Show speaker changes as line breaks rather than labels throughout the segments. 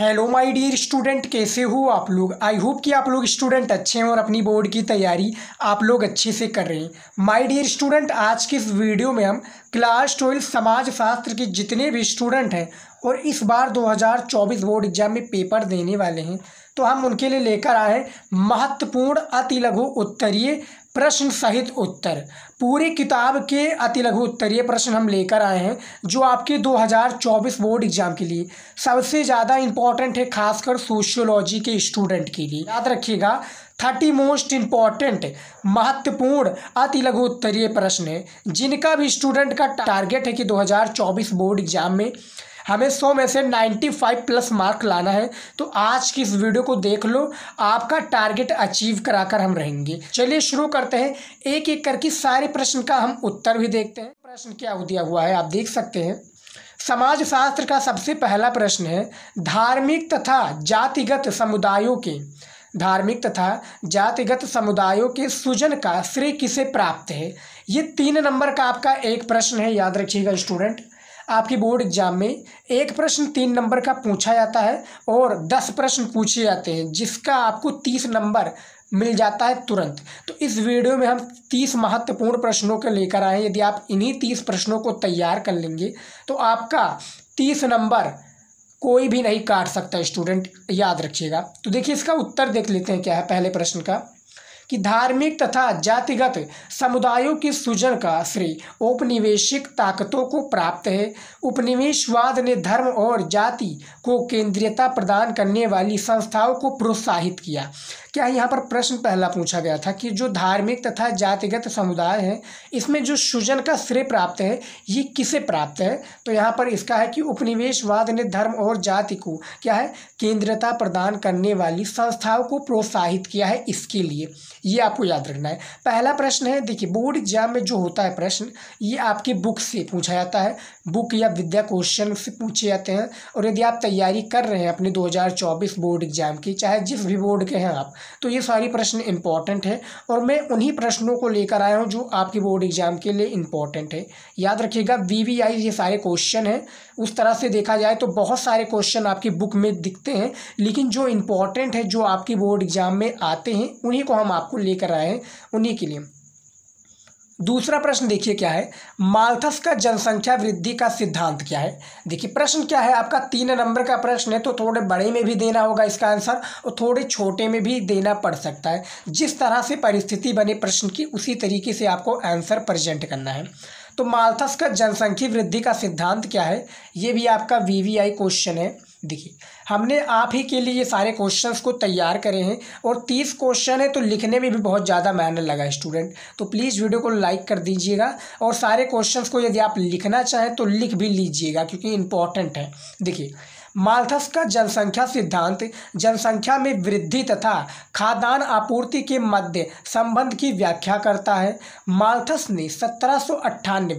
hello my dear student कैसे हो आप लोग आई होप कि आप लोग स्टूडेंट अच्छे हैं और अपनी बोर्ड की तैयारी आप लोग अच्छे से कर रहे हैं माय डियर स्टूडेंट आज के इस वीडियो में हम क्लास ट्वेल्व समाजशास्त्र के जितने भी स्टूडेंट हैं और इस बार 2024 बोर्ड एग्जाम में पेपर देने वाले हैं तो हम उनके लिए लेकर आए महत्वपूर्ण अति लघु उत्तरीय प्रश्न सहित उत्तर पूरे किताब के अति लघु उत्तरीय प्रश्न हम लेकर आए हैं जो आपके 2024 बोर्ड एग्जाम के लिए सबसे ज़्यादा इम्पॉर्टेंट है खासकर सोशियोलॉजी के स्टूडेंट के लिए याद रखिएगा थर्टी मोस्ट इम्पॉर्टेंट महत्वपूर्ण अति लघु उत्तरीय प्रश्न है जिनका भी स्टूडेंट का टारगेट है कि 2024 बोर्ड एग्जाम में हमें सौ में से नाइन्टी फाइव प्लस मार्क लाना है तो आज की इस वीडियो को देख लो आपका टारगेट अचीव कराकर हम रहेंगे चलिए शुरू करते हैं एक एक करके सारे प्रश्न का हम उत्तर भी देखते हैं प्रश्न क्या दिया हुआ है आप देख सकते हैं समाजशास्त्र का सबसे पहला प्रश्न है धार्मिक तथा जातिगत समुदायों के धार्मिक तथा जातिगत समुदायों के सूजन का श्रेय किसे प्राप्त है ये तीन नंबर का आपका एक प्रश्न है याद रखिएगा स्टूडेंट आपकी बोर्ड एग्जाम में एक प्रश्न तीन नंबर का पूछा जाता है और दस प्रश्न पूछे जाते हैं जिसका आपको तीस नंबर मिल जाता है तुरंत तो इस वीडियो में हम तीस महत्वपूर्ण प्रश्नों के लेकर आए यदि आप इन्हीं तीस प्रश्नों को तैयार कर लेंगे तो आपका तीस नंबर कोई भी नहीं काट सकता स्टूडेंट याद रखिएगा तो देखिए इसका उत्तर देख लेते हैं क्या है पहले प्रश्न का कि धार्मिक तथा जातिगत समुदायों के सृजन का श्रेय औपनिवेशिक ताकतों को प्राप्त है उपनिवेशवाद ने धर्म और जाति को केंद्रीयता प्रदान करने वाली संस्थाओं को प्रोत्साहित किया क्या यहाँ पर प्रश्न पहला पूछा गया था कि जो धार्मिक तथा जातिगत समुदाय है इसमें जो सृजन का श्रेय प्राप्त है ये किसे प्राप्त है तो यहाँ पर इसका है कि उपनिवेशवाद ने धर्म और जाति को क्या है केंद्रता प्रदान करने वाली संस्थाओं को प्रोत्साहित किया है इसके लिए ये आपको याद रखना है पहला प्रश्न है देखिए बोर्ड एग्जाम में जो होता है प्रश्न ये आपके बुक से पूछा जाता है बुक या विद्या क्वेश्चन से पूछे जाते हैं और यदि आप तैयारी कर रहे हैं अपने 2024 बोर्ड एग्जाम की चाहे जिस भी बोर्ड के हैं आप तो ये सारी प्रश्न इंपॉर्टेंट है और मैं उन्हीं प्रश्नों को लेकर आया हूँ जो आपके बोर्ड एग्जाम के लिए इंपॉर्टेंट है याद रखिएगा वी वी आई ये सारे क्वेश्चन हैं उस तरह से देखा जाए तो बहुत सारे क्वेश्चन आपकी बुक में दिखते हैं लेकिन जो इम्पॉर्टेंट है जो आपके बोर्ड एग्ज़ाम में आते हैं उन्हीं को हम आपको लेकर आए हैं उन्हीं के लिए दूसरा प्रश्न देखिए क्या है माल्थस का जनसंख्या वृद्धि का सिद्धांत क्या है देखिए प्रश्न क्या है आपका तीन नंबर का प्रश्न है तो थोड़े बड़े में भी देना होगा इसका आंसर और थोड़े छोटे में भी देना पड़ सकता है जिस तरह से परिस्थिति बने प्रश्न की उसी तरीके से आपको आंसर प्रेजेंट करना है तो माल्थस का जनसंख्या वृद्धि का सिद्धांत क्या है ये भी आपका वीवीआई क्वेश्चन है देखिए हमने आप ही के लिए ये सारे क्वेश्चंस को तैयार करे हैं और तीस क्वेश्चन है तो लिखने में भी बहुत ज़्यादा मेहनत लगा स्टूडेंट तो प्लीज़ वीडियो को लाइक कर दीजिएगा और सारे क्वेश्चंस को यदि आप लिखना चाहें तो लिख भी लीजिएगा क्योंकि इम्पॉर्टेंट है देखिए माल्थस का जनसंख्या सिद्धांत जनसंख्या में वृद्धि तथा खाद्यान्न आपूर्ति के मध्य संबंध की व्याख्या करता है माल्थस ने सत्रह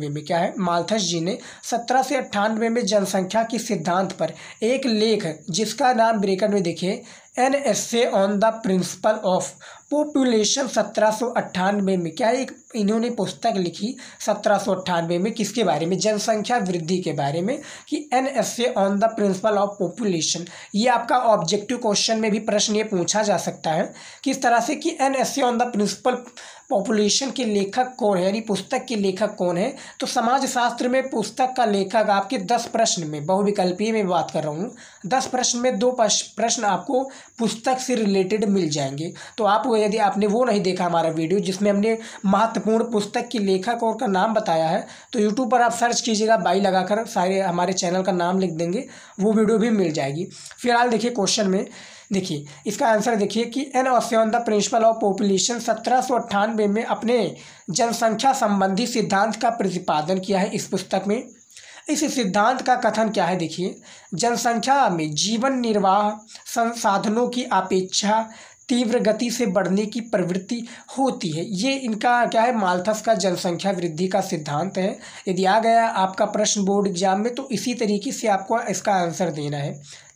में क्या है माल्थस जी ने सत्रह अट्ठानवे में जनसंख्या के सिद्धांत पर एक लेख जिसका नाम ब्रेकन में देखिए an essay on the principle of population सत्रह में क्या एक इन्होंने पुस्तक लिखी सत्रह में किसके बारे में जनसंख्या वृद्धि के बारे में कि an essay on the principle of population ये आपका ऑब्जेक्टिव क्वेश्चन में भी प्रश्न ये पूछा जा सकता है किस तरह से कि an essay on the principle population के लेखक कौन है यानी पुस्तक के लेखक कौन है तो समाजशास्त्र में पुस्तक का लेखक आपके दस प्रश्न में बहुविकल्पीय में बात कर रहा हूँ दस प्रश्न में दो प्रश्न आपको पुस्तक से रिलेटेड मिल जाएंगे तो आप यदि आपने वो नहीं देखा हमारा वीडियो जिसमें हमने महत्वपूर्ण पुस्तक के लेखक और का नाम बताया है तो यूट्यूब पर आप सर्च कीजिएगा बाई लगाकर सारे हमारे चैनल का नाम लिख देंगे वो वीडियो भी मिल जाएगी फिलहाल देखिए क्वेश्चन में देखिए इसका आंसर देखिए कि an essay on the principle of population सत्रह सौ में अपने जनसंख्या संबंधी सिद्धांत का प्रतिपादन किया है इस पुस्तक में इस सिद्धांत का कथन क्या है देखिए जनसंख्या में जीवन निर्वाह संसाधनों की अपेक्षा तीव्र गति से बढ़ने की प्रवृत्ति होती है ये इनका क्या है मालथस का जनसंख्या वृद्धि का सिद्धांत है यदि आ गया आपका प्रश्न बोर्ड एग्जाम में तो इसी तरीके से आपको इसका आंसर देना है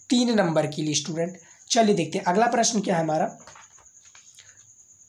तीन नंबर के लिए स्टूडेंट चलिए देखते हैं अगला प्रश्न क्या है हमारा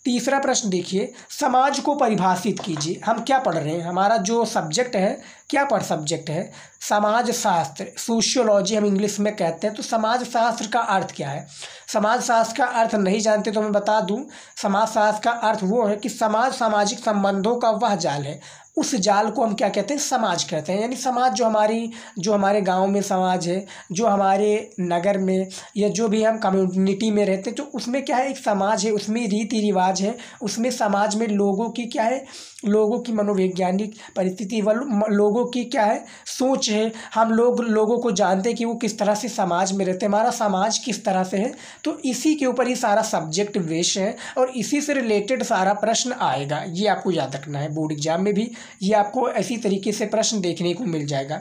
तीसरा प्रश्न देखिए समाज को परिभाषित कीजिए हम क्या पढ़ रहे हैं हमारा जो सब्जेक्ट है क्या पढ़ सब्जेक्ट है समाज शास्त्र सोशियोलॉजी हम इंग्लिश में कहते हैं तो समाज शास्त्र का अर्थ क्या है समाज शास्त्र का अर्थ नहीं जानते तो मैं बता दूं समाज शास्त्र का अर्थ वो है कि समाज सामाजिक संबंधों का वह जाल है उस जाल को हम क्या कहते हैं समाज कहते हैं यानी समाज जो हमारी जो हमारे गांव में समाज है जो हमारे नगर में या जो भी हम कम्युनिटी में रहते हैं तो उसमें क्या है एक समाज है उसमें रीति रिवाज है उसमें समाज में लोगों की क्या है लोगों की मनोवैज्ञानिक परिस्थिति व लोगों की क्या है सोच है हम लोग लोगों को जानते हैं कि वो किस तरह से समाज में रहते हैं हमारा समाज किस तरह से है तो इसी के ऊपर ही सारा सब्जेक्ट वेश है और इसी से रिलेटेड सारा प्रश्न आएगा ये आपको याद रखना है बोर्ड एग्जाम में भी ये आपको ऐसी तरीके से प्रश्न देखने को मिल जाएगा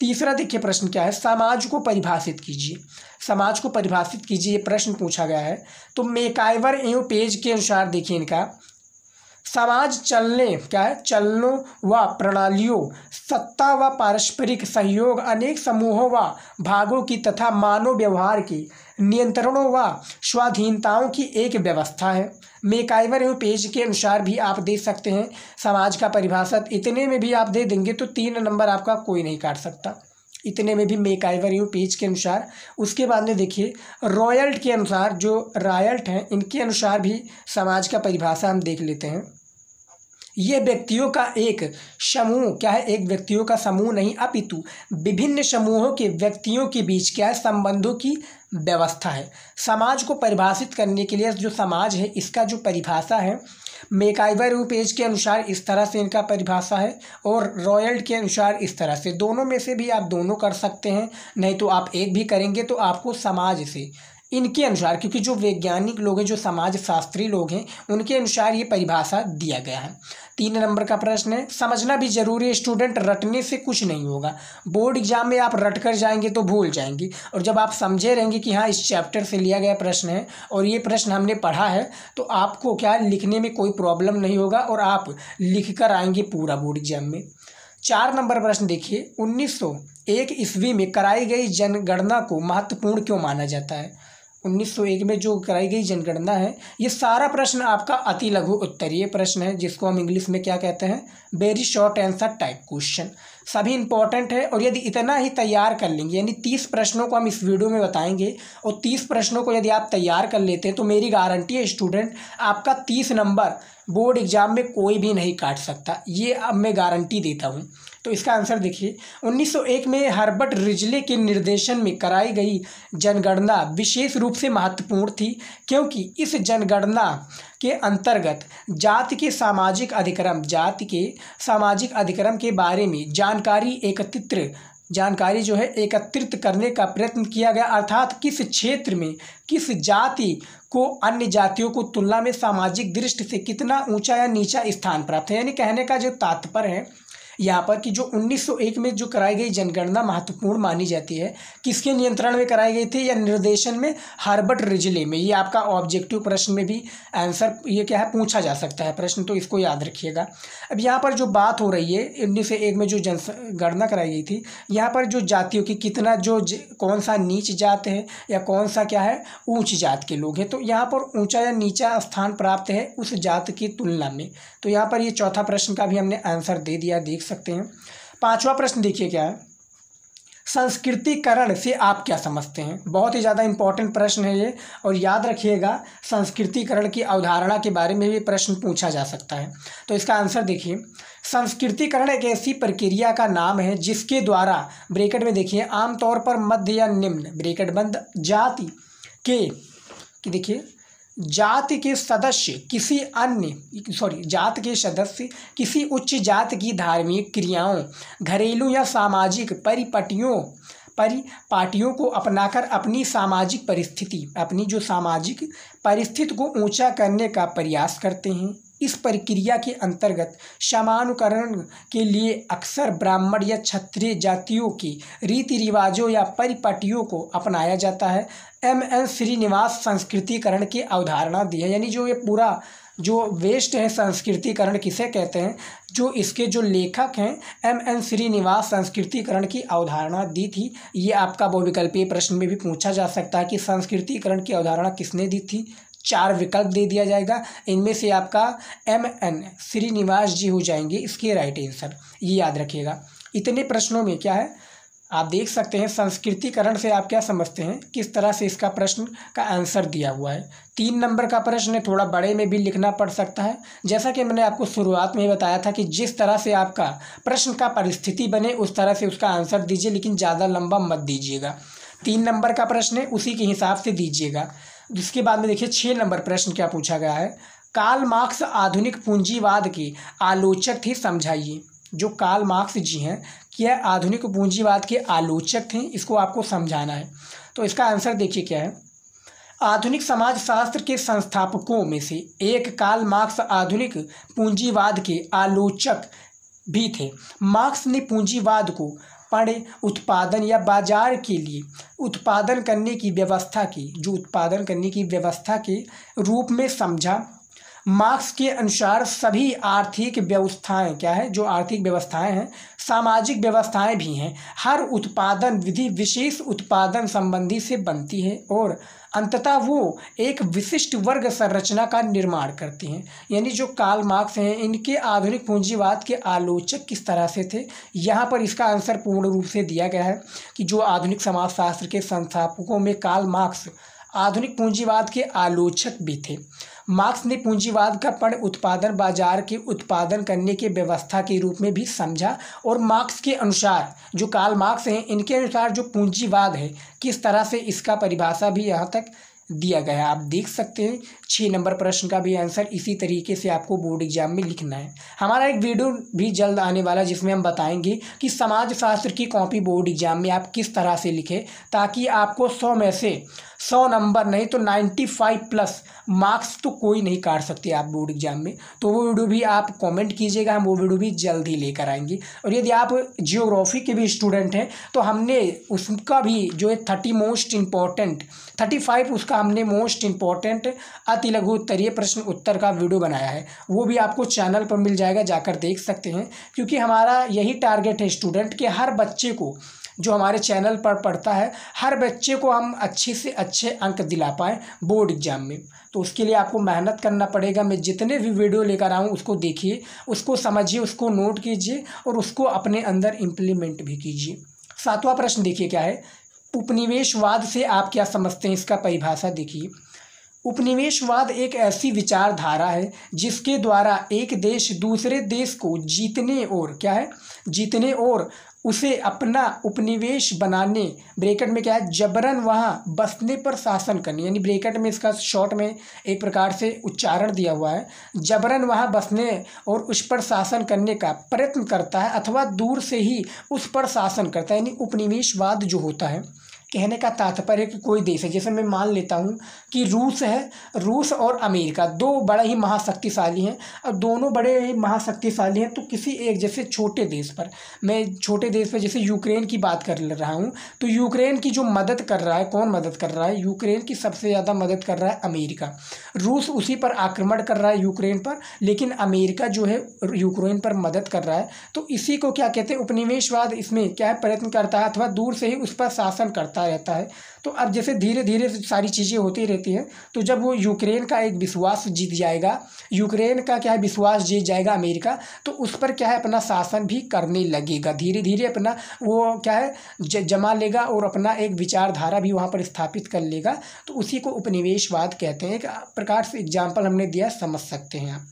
तीसरा देखिए प्रश्न क्या है समाज को परिभाषित कीजिए समाज को परिभाषित कीजिए ये प्रश्न पूछा गया है तो मेकाइवर एवं पेज के अनुसार देखिए इनका समाज चलने क्या है चलनों व प्रणालियों सत्ता व पारस्परिक सहयोग अनेक समूहों व भागों की तथा मानव व्यवहार की नियंत्रणों व स्वाधीनताओं की एक व्यवस्था है मेकाइवर एवं पेज के अनुसार भी आप दे सकते हैं समाज का परिभाषा इतने में भी आप दे देंगे तो तीन नंबर आपका कोई नहीं काट सकता इतने में भी मेक आई हूँ पेज के अनुसार उसके बाद में देखिए रॉयल्ट के अनुसार जो रॉयल्ट हैं इनके अनुसार भी समाज का परिभाषा हम देख लेते हैं ये व्यक्तियों का एक समूह क्या है एक व्यक्तियों का समूह नहीं अपितु विभिन्न समूहों के व्यक्तियों के बीच क्या है संबंधों की व्यवस्था है समाज को परिभाषित करने के लिए जो समाज है इसका जो परिभाषा है मेकाइवर पेज के अनुसार इस तरह से इनका परिभाषा है और रॉयल्ट के अनुसार इस तरह से दोनों में से भी आप दोनों कर सकते हैं नहीं तो आप एक भी करेंगे तो आपको समाज से इनके अनुसार क्योंकि जो वैज्ञानिक लोग हैं जो समाज शास्त्री लोग हैं उनके अनुसार ये परिभाषा दिया गया है तीन नंबर का प्रश्न है समझना भी जरूरी है स्टूडेंट रटने से कुछ नहीं होगा बोर्ड एग्जाम में आप रट कर जाएंगे तो भूल जाएंगे और जब आप समझे रहेंगे कि हाँ इस चैप्टर से लिया गया प्रश्न है और ये प्रश्न हमने पढ़ा है तो आपको क्या लिखने में कोई प्रॉब्लम नहीं होगा और आप लिख कर आएंगे पूरा बोर्ड एग्जाम में चार नंबर प्रश्न देखिए उन्नीस सौ एक ईस्वी में कराई गई जनगणना को महत्वपूर्ण क्यों माना जाता है 1901 में जो कराई गई जनगणना है ये सारा प्रश्न आपका अति लघु उत्तरीय प्रश्न है जिसको हम इंग्लिश में क्या कहते हैं very short answer type question सभी इंपॉर्टेंट है और यदि इतना ही तैयार कर लेंगे यानी तीस प्रश्नों को हम इस वीडियो में बताएंगे और तीस प्रश्नों को यदि आप तैयार कर लेते हैं तो मेरी गारंटी है स्टूडेंट आपका तीस नंबर बोर्ड एग्जाम में कोई भी नहीं काट सकता ये अब मैं गारंटी देता हूँ तो इसका आंसर देखिए 1901 में हर्बर्ट रिजले के निर्देशन में कराई गई जनगणना विशेष रूप से महत्वपूर्ण थी क्योंकि इस जनगणना के अंतर्गत जाति के सामाजिक अधिक्रम जाति के सामाजिक अधिक्रम के बारे में जानकारी एकत्रित जानकारी जो है एकत्रित करने का प्रयत्न किया गया अर्थात किस क्षेत्र में किस जाति को अन्य जातियों को तुलना में सामाजिक दृष्टि से कितना ऊंचा या नीचा स्थान प्राप्त है यानी कहने का जो तात्पर्य है यहाँ पर कि जो 1901 में जो कराई गई जनगणना महत्वपूर्ण मानी जाती है किसके नियंत्रण में कराई गई थी या निर्देशन में हार्बर्ट रिजले में ये आपका ऑब्जेक्टिव प्रश्न में भी आंसर ये क्या है पूछा जा सकता है प्रश्न तो इसको याद रखिएगा अब यहाँ पर जो बात हो रही है उन्नीस सौ एक में जो जनगणना कराई गई थी यहाँ पर जो जातियों की कितना जो ज, कौन सा नीच जात है या कौन सा क्या है ऊंच जात के लोग हैं तो यहाँ पर ऊंचा या नीचा स्थान प्राप्त है उस जात की तुलना में तो यहाँ पर ये चौथा प्रश्न का भी हमने आंसर दे दिया देख सकते हैं पाँचवा प्रश्न देखिए क्या है संस्कृतिकरण से आप क्या समझते हैं बहुत ही ज़्यादा इंपॉर्टेंट प्रश्न है ये और याद रखिएगा संस्कृतिकरण की अवधारणा के बारे में भी प्रश्न पूछा जा सकता है तो इसका आंसर देखिए संस्कृतिकरण एक ऐसी प्रक्रिया का नाम है जिसके द्वारा ब्रेकेट में देखिए आमतौर पर मध्य या निम्न ब्रेकेट बंद जाति के कि देखिए जाति के सदस्य किसी अन्य सॉरी जात के सदस्य किसी उच्च जात की धार्मिक क्रियाओं घरेलू या सामाजिक परिपटियों परिपाटियों को अपनाकर अपनी सामाजिक परिस्थिति अपनी जो सामाजिक परिस्थिति को ऊंचा करने का प्रयास करते हैं इस प्रक्रिया के अंतर्गत समानुकरण के लिए अक्सर ब्राह्मण या क्षत्रिय जातियों की रीति रिवाजों या परिपाटियों को अपनाया जाता है एम एन श्रीनिवास संस्कृतिकरण की अवधारणा दी है यानी जो ये पूरा जो वेस्ट है संस्कृतिकरण किसे कहते हैं जो इसके जो लेखक हैं एम एन श्रीनिवास संस्कृतिकरण की अवधारणा दी थी ये आपका बहुविकल्पीय प्रश्न में भी पूछा जा सकता है कि संस्कृतिकरण की अवधारणा किसने दी थी चार विकल्प दे दिया जाएगा इनमें से आपका एम एन श्रीनिवास जी हो जाएंगे इसके राइट आंसर ये याद रखिएगा इतने प्रश्नों में क्या है आप देख सकते हैं संस्कृतिकरण से आप क्या समझते हैं किस तरह से इसका प्रश्न का आंसर दिया हुआ है तीन नंबर का प्रश्न थोड़ा बड़े में भी लिखना पड़ सकता है जैसा कि मैंने आपको शुरुआत में बताया था कि जिस तरह से आपका प्रश्न का परिस्थिति बने उस तरह से उसका आंसर दीजिए लेकिन ज़्यादा लंबा मत दीजिएगा तीन नंबर का प्रश्न है उसी के हिसाब से दीजिएगा जिसके बाद में देखिए छः नंबर प्रश्न क्या पूछा गया है काल मार्क्स आधुनिक पूंजीवाद के आलोचक थे समझाइए जो काल मार्क्स जी हैं क्या आधुनिक पूंजीवाद के आलोचक थे इसको आपको समझाना है तो इसका आंसर देखिए क्या है आधुनिक समाजशास्त्र के संस्थापकों में से एक काल मार्क्स आधुनिक पूंजीवाद के आलोचक भी थे मार्क्स ने पूंजीवाद को पड़े उत्पादन या बाजार के लिए उत्पादन करने की व्यवस्था की जो उत्पादन करने की व्यवस्था के रूप में समझा मार्क्स के अनुसार सभी आर्थिक व्यवस्थाएं क्या है जो आर्थिक व्यवस्थाएं हैं सामाजिक व्यवस्थाएं भी हैं हर उत्पादन विधि विशेष उत्पादन संबंधी से बनती है और अंततः वो एक विशिष्ट वर्ग संरचना का निर्माण करते हैं यानी जो काल मार्क्स हैं इनके आधुनिक पूंजीवाद के आलोचक किस तरह से थे यहाँ पर इसका आंसर पूर्ण रूप से दिया गया है कि जो आधुनिक समाजशास्त्र के संस्थापकों में काल मार्क्स आधुनिक पूंजीवाद के आलोचक भी थे मार्क्स ने पूंजीवाद का पण उत्पादन बाजार के उत्पादन करने के व्यवस्था के रूप में भी समझा और मार्क्स के अनुसार जो काल मार्क्स हैं इनके अनुसार जो पूंजीवाद है किस तरह से इसका परिभाषा भी यहाँ तक दिया गया आप देख सकते हैं छः नंबर प्रश्न का भी आंसर इसी तरीके से आपको बोर्ड एग्जाम में लिखना है हमारा एक वीडियो भी जल्द आने वाला जिसमें हम बताएंगे कि समाजशास्त्र की कॉपी बोर्ड एग्जाम में आप किस तरह से लिखें ताकि आपको सौ में से सौ नंबर नहीं तो नाइन्टी फाइव प्लस मार्क्स तो कोई नहीं काट सकते आप बोर्ड एग्जाम में तो वो वीडियो भी आप कमेंट कीजिएगा हम वो वीडियो भी जल्द ही लेकर आएंगे और यदि आप जियोग्राफी के भी स्टूडेंट हैं तो हमने उसका भी जो है thirty most important thirty five उसका हमने मोस्ट इम्पॉर्टेंट अति लघु उत्तरीय प्रश्न उत्तर का वीडियो बनाया है वो भी आपको चैनल पर मिल जाएगा जाकर देख सकते हैं क्योंकि हमारा यही टारगेट है स्टूडेंट के हर बच्चे को जो हमारे चैनल पर पढ़ता है हर बच्चे को हम अच्छे से अच्छे अंक दिला पाएँ बोर्ड एग्ज़ाम में तो उसके लिए आपको मेहनत करना पड़ेगा मैं जितने भी वीडियो लेकर आऊँ उसको देखिए उसको समझिए उसको नोट कीजिए और उसको अपने अंदर इम्प्लीमेंट भी कीजिए सातवां प्रश्न देखिए क्या है उपनिवेशवाद से आप क्या समझते हैं इसका परिभाषा देखिए उपनिवेशवाद एक ऐसी विचारधारा है जिसके द्वारा एक देश दूसरे देश को जीतने और क्या है जीतने और उसे अपना उपनिवेश बनाने ब्रेकेट में क्या है जबरन वहाँ बसने पर शासन करने यानी ब्रेकेट में इसका शॉर्ट में एक प्रकार से उच्चारण दिया हुआ है जबरन वहाँ बसने और उस पर शासन करने का प्रयत्न करता है अथवा दूर से ही उस पर शासन करता है यानी उपनिवेशवाद जो होता है कहने का तात्पर्य कि कोई देश है जैसे मैं मान लेता हूँ कि रूस है रूस और अमेरिका दो बड़ा ही महाशक्तिशाली हैं और दोनों बड़े ही महाशक्तिशाली हैं तो किसी एक जैसे छोटे देश पर मैं छोटे देश पर जैसे यूक्रेन की बात कर रहा हूँ तो यूक्रेन की जो मदद कर रहा है कौन मदद कर रहा है यूक्रेन की सबसे ज़्यादा मदद कर रहा है अमेरिका रूस उसी पर आक्रमण कर रहा है यूक्रेन पर लेकिन अमेरिका जो है यूक्रेन पर मदद कर रहा है तो इसी को क्या कहते हैं उपनिवेशवाद इसमें क्या है प्रयत्न करता है अथवा दूर से ही उस पर शासन करता है बढ़ता रहता है तो अब जैसे धीरे धीरे सारी चीज़ें होती रहती है तो जब वो यूक्रेन का एक विश्वास जीत जाएगा यूक्रेन का क्या है विश्वास जीत जाएगा अमेरिका तो उस पर क्या है अपना शासन भी करने लगेगा धीरे धीरे अपना वो क्या है जमा लेगा और अपना एक विचारधारा भी वहाँ पर स्थापित कर लेगा तो उसी को उपनिवेशवाद कहते हैं एक प्रकार से एग्जाम्पल हमने दिया समझ सकते हैं आप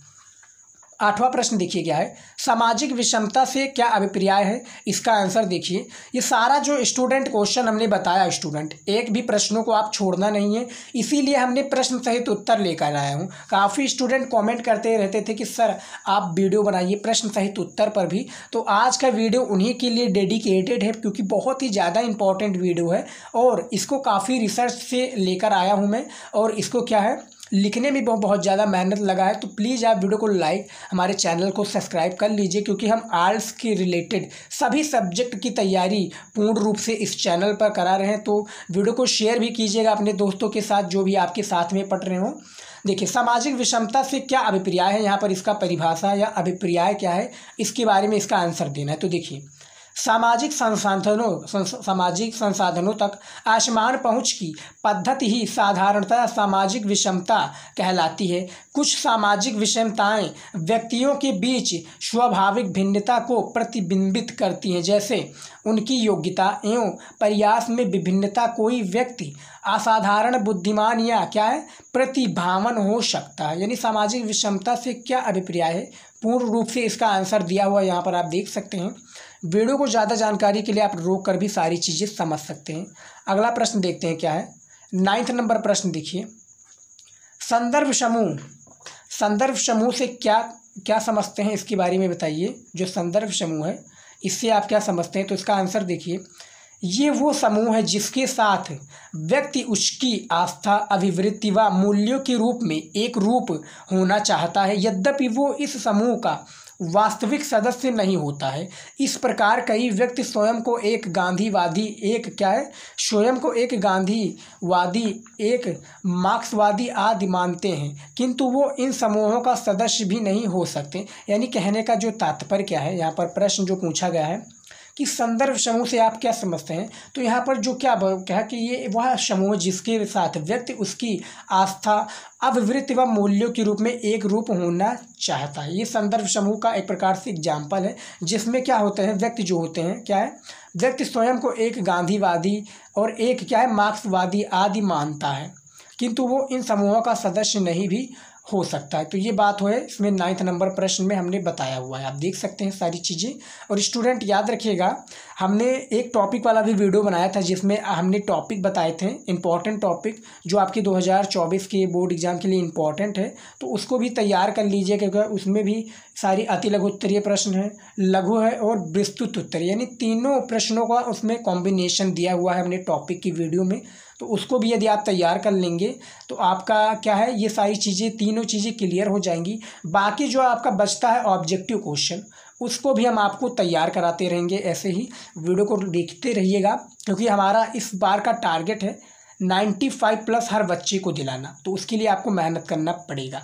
आठवां प्रश्न देखिए क्या है सामाजिक विषमता से क्या अभिप्राय है इसका आंसर देखिए ये सारा जो स्टूडेंट क्वेश्चन हमने बताया स्टूडेंट एक भी प्रश्नों को आप छोड़ना नहीं है इसीलिए हमने प्रश्न सहित उत्तर लेकर आया हूँ काफ़ी स्टूडेंट कमेंट करते रहते थे कि सर आप वीडियो बनाइए प्रश्न सहित उत्तर पर भी तो आज का वीडियो उन्हीं के लिए डेडिकेटेड है क्योंकि बहुत ही ज़्यादा इंपॉर्टेंट वीडियो है और इसको काफ़ी रिसर्च से लेकर आया हूँ मैं और इसको क्या है लिखने में बहुत बहुत ज़्यादा मेहनत लगा है तो प्लीज़ आप वीडियो को लाइक हमारे चैनल को सब्सक्राइब कर लीजिए क्योंकि हम आर्ट्स के रिलेटेड सभी सब्जेक्ट की तैयारी पूर्ण रूप से इस चैनल पर करा रहे हैं तो वीडियो को शेयर भी कीजिएगा अपने दोस्तों के साथ जो भी आपके साथ में पढ़ रहे हों देखिए सामाजिक विषमता से क्या अभिप्राय है यहाँ पर इसका परिभाषा या अभिप्राय क्या है इसके बारे में इसका आंसर देना है तो देखिए सामाजिक संसाधनों सामाजिक संसाधनों तक आसमान पहुंच की पद्धति ही साधारणतः सामाजिक विषमता कहलाती है कुछ सामाजिक विषमताएं व्यक्तियों के बीच स्वाभाविक भिन्नता को प्रतिबिंबित करती हैं जैसे उनकी योग्यता एवं प्रयास में विभिन्नता कोई व्यक्ति असाधारण बुद्धिमान या क्या है प्रतिभावन हो सकता है यानी सामाजिक विषमता से क्या अभिप्राय है पूर्ण रूप से इसका आंसर दिया हुआ यहाँ पर आप देख सकते हैं वीडियो को ज़्यादा जानकारी के लिए आप रोक कर भी सारी चीज़ें समझ सकते हैं अगला प्रश्न देखते हैं क्या है नाइन्थ नंबर प्रश्न देखिए संदर्भ समूह संदर्भ समूह से क्या क्या समझते हैं इसके बारे में बताइए जो संदर्भ समूह है इससे आप क्या समझते हैं तो इसका आंसर देखिए ये वो समूह है जिसके साथ व्यक्ति उसकी आस्था अभिवृत्ति व मूल्यों के रूप में एक रूप होना चाहता है यद्यपि वो इस समूह का वास्तविक सदस्य नहीं होता है इस प्रकार कई व्यक्ति स्वयं को एक गांधीवादी एक क्या है स्वयं को एक गांधीवादी एक मार्क्सवादी आदि मानते हैं किंतु वो इन समूहों का सदस्य भी नहीं हो सकते यानी कहने का जो तात्पर्य क्या है यहाँ पर प्रश्न जो पूछा गया है कि संदर्भ समूह से आप क्या समझते हैं तो यहाँ पर जो क्या कहा कि ये वह समूह जिसके साथ व्यक्ति उसकी आस्था अभिवृत्ति व मूल्यों के रूप में एक रूप होना चाहता है ये संदर्भ समूह का एक प्रकार से एग्जाम्पल है जिसमें क्या होते हैं व्यक्ति जो होते हैं क्या है व्यक्ति स्वयं को एक गांधीवादी और एक क्या है मार्क्सवादी आदि मानता है किंतु वो इन समूहों का सदस्य नहीं भी हो सकता है तो ये बात हो है इसमें नाइन्थ नंबर प्रश्न में हमने बताया हुआ है आप देख सकते हैं सारी चीज़ें और स्टूडेंट याद रखिएगा हमने एक टॉपिक वाला भी वीडियो बनाया था जिसमें हमने टॉपिक बताए थे इंपॉर्टेंट टॉपिक जो आपके 2024 के बोर्ड एग्ज़ाम के लिए इंपॉर्टेंट है तो उसको भी तैयार कर लीजिए क्योंकि उसमें भी सारी अति लघु उत्तरीय प्रश्न है लघु है और विस्तृत उत्तरीय यानी तीनों प्रश्नों का उसमें कॉम्बिनेशन दिया हुआ है हमने टॉपिक की वीडियो में तो उसको भी यदि आप तैयार कर लेंगे तो आपका क्या है ये सारी चीज़ें तीनों चीज़ें क्लियर हो जाएंगी बाकी जो आपका बचता है ऑब्जेक्टिव क्वेश्चन उसको भी हम आपको तैयार कराते रहेंगे ऐसे ही वीडियो को देखते रहिएगा क्योंकि हमारा इस बार का टारगेट है नाइन्टी फाइव प्लस हर बच्चे को दिलाना तो उसके लिए आपको मेहनत करना पड़ेगा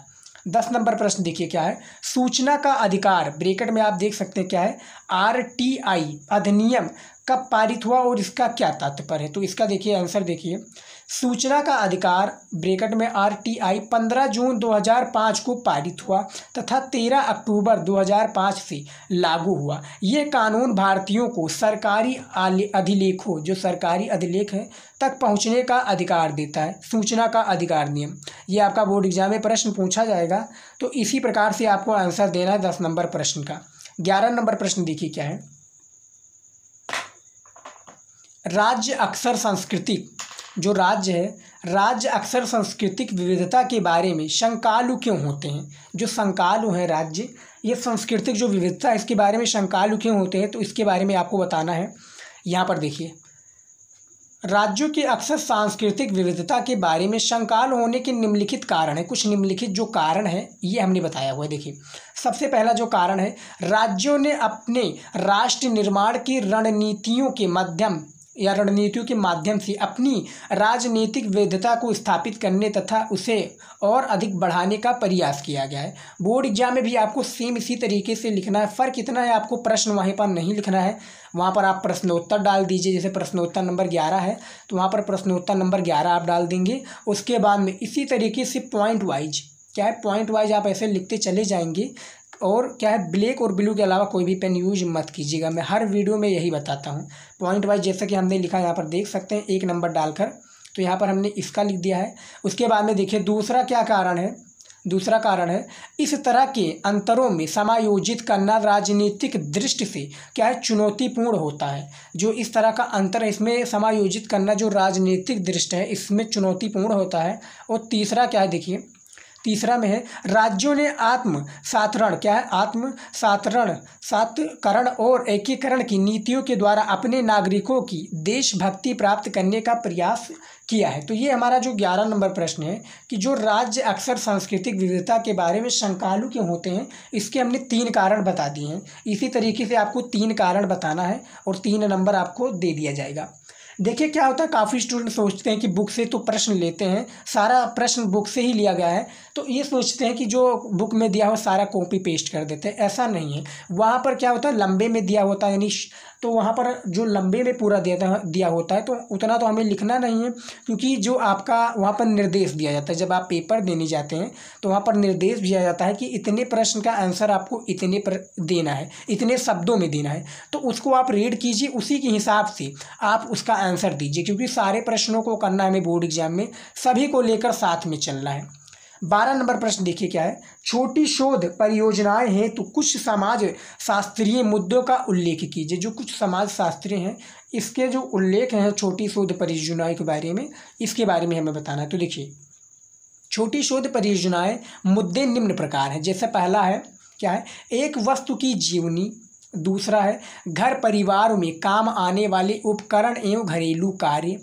दस नंबर प्रश्न देखिए क्या है सूचना का अधिकार ब्रेकेट में आप देख सकते हैं क्या है आर टी आई अधिनियम कब पारित हुआ और इसका क्या तात्पर्य है तो इसका देखिए आंसर देखिए सूचना का अधिकार ब्रेकेट में आर टी आई पंद्रह जून 2005 को पारित हुआ तथा 13 अक्टूबर 2005 से लागू हुआ ये कानून भारतीयों को सरकारी अधिलेखों जो सरकारी अधिलेख हैं तक पहुंचने का अधिकार देता है सूचना का अधिकार नियम ये आपका बोर्ड एग्जाम में प्रश्न पूछा जाएगा तो इसी प्रकार से आपको आंसर देना है दस नंबर प्रश्न का ग्यारह नंबर प्रश्न देखिए क्या है राज्य अक्सर सांस्कृतिक जो राज्य है राज्य अक्सर सांस्कृतिक विविधता के बारे में शंकालु क्यों होते हैं जो शंकालु हैं राज्य ये सांस्कृतिक जो विविधता है इसके बारे में शंकालु क्यों होते हैं तो इसके बारे में आपको बताना है यहाँ पर देखिए राज्यों के अक्सर सांस्कृतिक विविधता के बारे में शंकाल होने के निम्नलिखित कारण हैं कुछ निम्नलिखित जो कारण हैं ये हमने बताया हुआ है देखिए सबसे पहला जो कारण है राज्यों ने अपने राष्ट्र निर्माण की रणनीतियों के माध्यम या रणनीतियों के माध्यम से अपनी राजनीतिक वैधता को स्थापित करने तथा उसे और अधिक बढ़ाने का प्रयास किया गया है बोर्ड एग्जाम में भी आपको सेम इसी तरीके से लिखना है फ़र्क इतना है आपको प्रश्न वहीं पर नहीं लिखना है वहाँ पर आप प्रश्नोत्तर डाल दीजिए जैसे प्रश्नोत्तर नंबर ग्यारह है तो वहाँ पर प्रश्नोत्तर नंबर ग्यारह आप डाल देंगे उसके बाद में इसी तरीके से पॉइंट वाइज क्या है पॉइंट वाइज आप ऐसे लिखते चले जाएंगे और क्या है ब्लैक और ब्लू के अलावा कोई भी पेन यूज मत कीजिएगा मैं हर वीडियो में यही बताता हूँ पॉइंट वाइज जैसा कि हमने लिखा यहाँ पर देख सकते हैं एक नंबर डालकर तो यहाँ पर हमने इसका लिख दिया है उसके बाद में देखिए दूसरा क्या कारण है दूसरा कारण है इस तरह के अंतरों में समायोजित करना राजनीतिक दृष्टि से क्या है चुनौतीपूर्ण होता है जो इस तरह का अंतर है इसमें समायोजित करना जो राजनीतिक दृष्टि है इसमें चुनौतीपूर्ण होता है और तीसरा क्या है देखिए तीसरा में है राज्यों ने आत्म सातरण क्या है आत्म सातरण सातकरण और एकीकरण की नीतियों के द्वारा अपने नागरिकों की देशभक्ति प्राप्त करने का प्रयास किया है तो ये हमारा जो ग्यारह नंबर प्रश्न है कि जो राज्य अक्सर सांस्कृतिक विविधता के बारे में शंकालु के होते हैं इसके हमने तीन कारण बता दिए हैं इसी तरीके से आपको तीन कारण बताना है और तीन नंबर आपको दे दिया जाएगा देखिए क्या होता है काफ़ी स्टूडेंट सोचते हैं कि बुक से तो प्रश्न लेते हैं सारा प्रश्न बुक से ही लिया गया है तो ये सोचते हैं कि जो बुक में दिया हो सारा कॉपी पेस्ट कर देते हैं ऐसा नहीं है वहाँ पर क्या होता है लंबे में दिया होता है यानी तो वहाँ पर जो लंबे में पूरा देता दिया होता है तो उतना तो हमें लिखना नहीं है क्योंकि जो आपका वहाँ पर निर्देश दिया जाता है जब आप पेपर देने जाते हैं तो वहाँ पर निर्देश दिया जाता है कि इतने प्रश्न का आंसर आपको इतने पर देना है इतने शब्दों में देना है तो उसको आप रीड कीजिए उसी के हिसाब से आप उसका आंसर दीजिए क्योंकि सारे प्रश्नों को करना हमें बोर्ड एग्जाम में सभी को लेकर साथ में चलना है बारह नंबर प्रश्न देखिए क्या है छोटी शोध परियोजनाएं हैं तो कुछ समाज शास्त्रीय मुद्दों का उल्लेख कीजिए जो कुछ समाज शास्त्रीय हैं इसके जो उल्लेख हैं छोटी शोध परियोजनाएं के बारे में इसके बारे में हमें बताना है तो देखिए छोटी शोध परियोजनाएं मुद्दे निम्न प्रकार हैं जैसे पहला है क्या है एक वस्तु की जीवनी दूसरा है घर परिवार में काम आने वाले उपकरण एवं घरेलू कार्य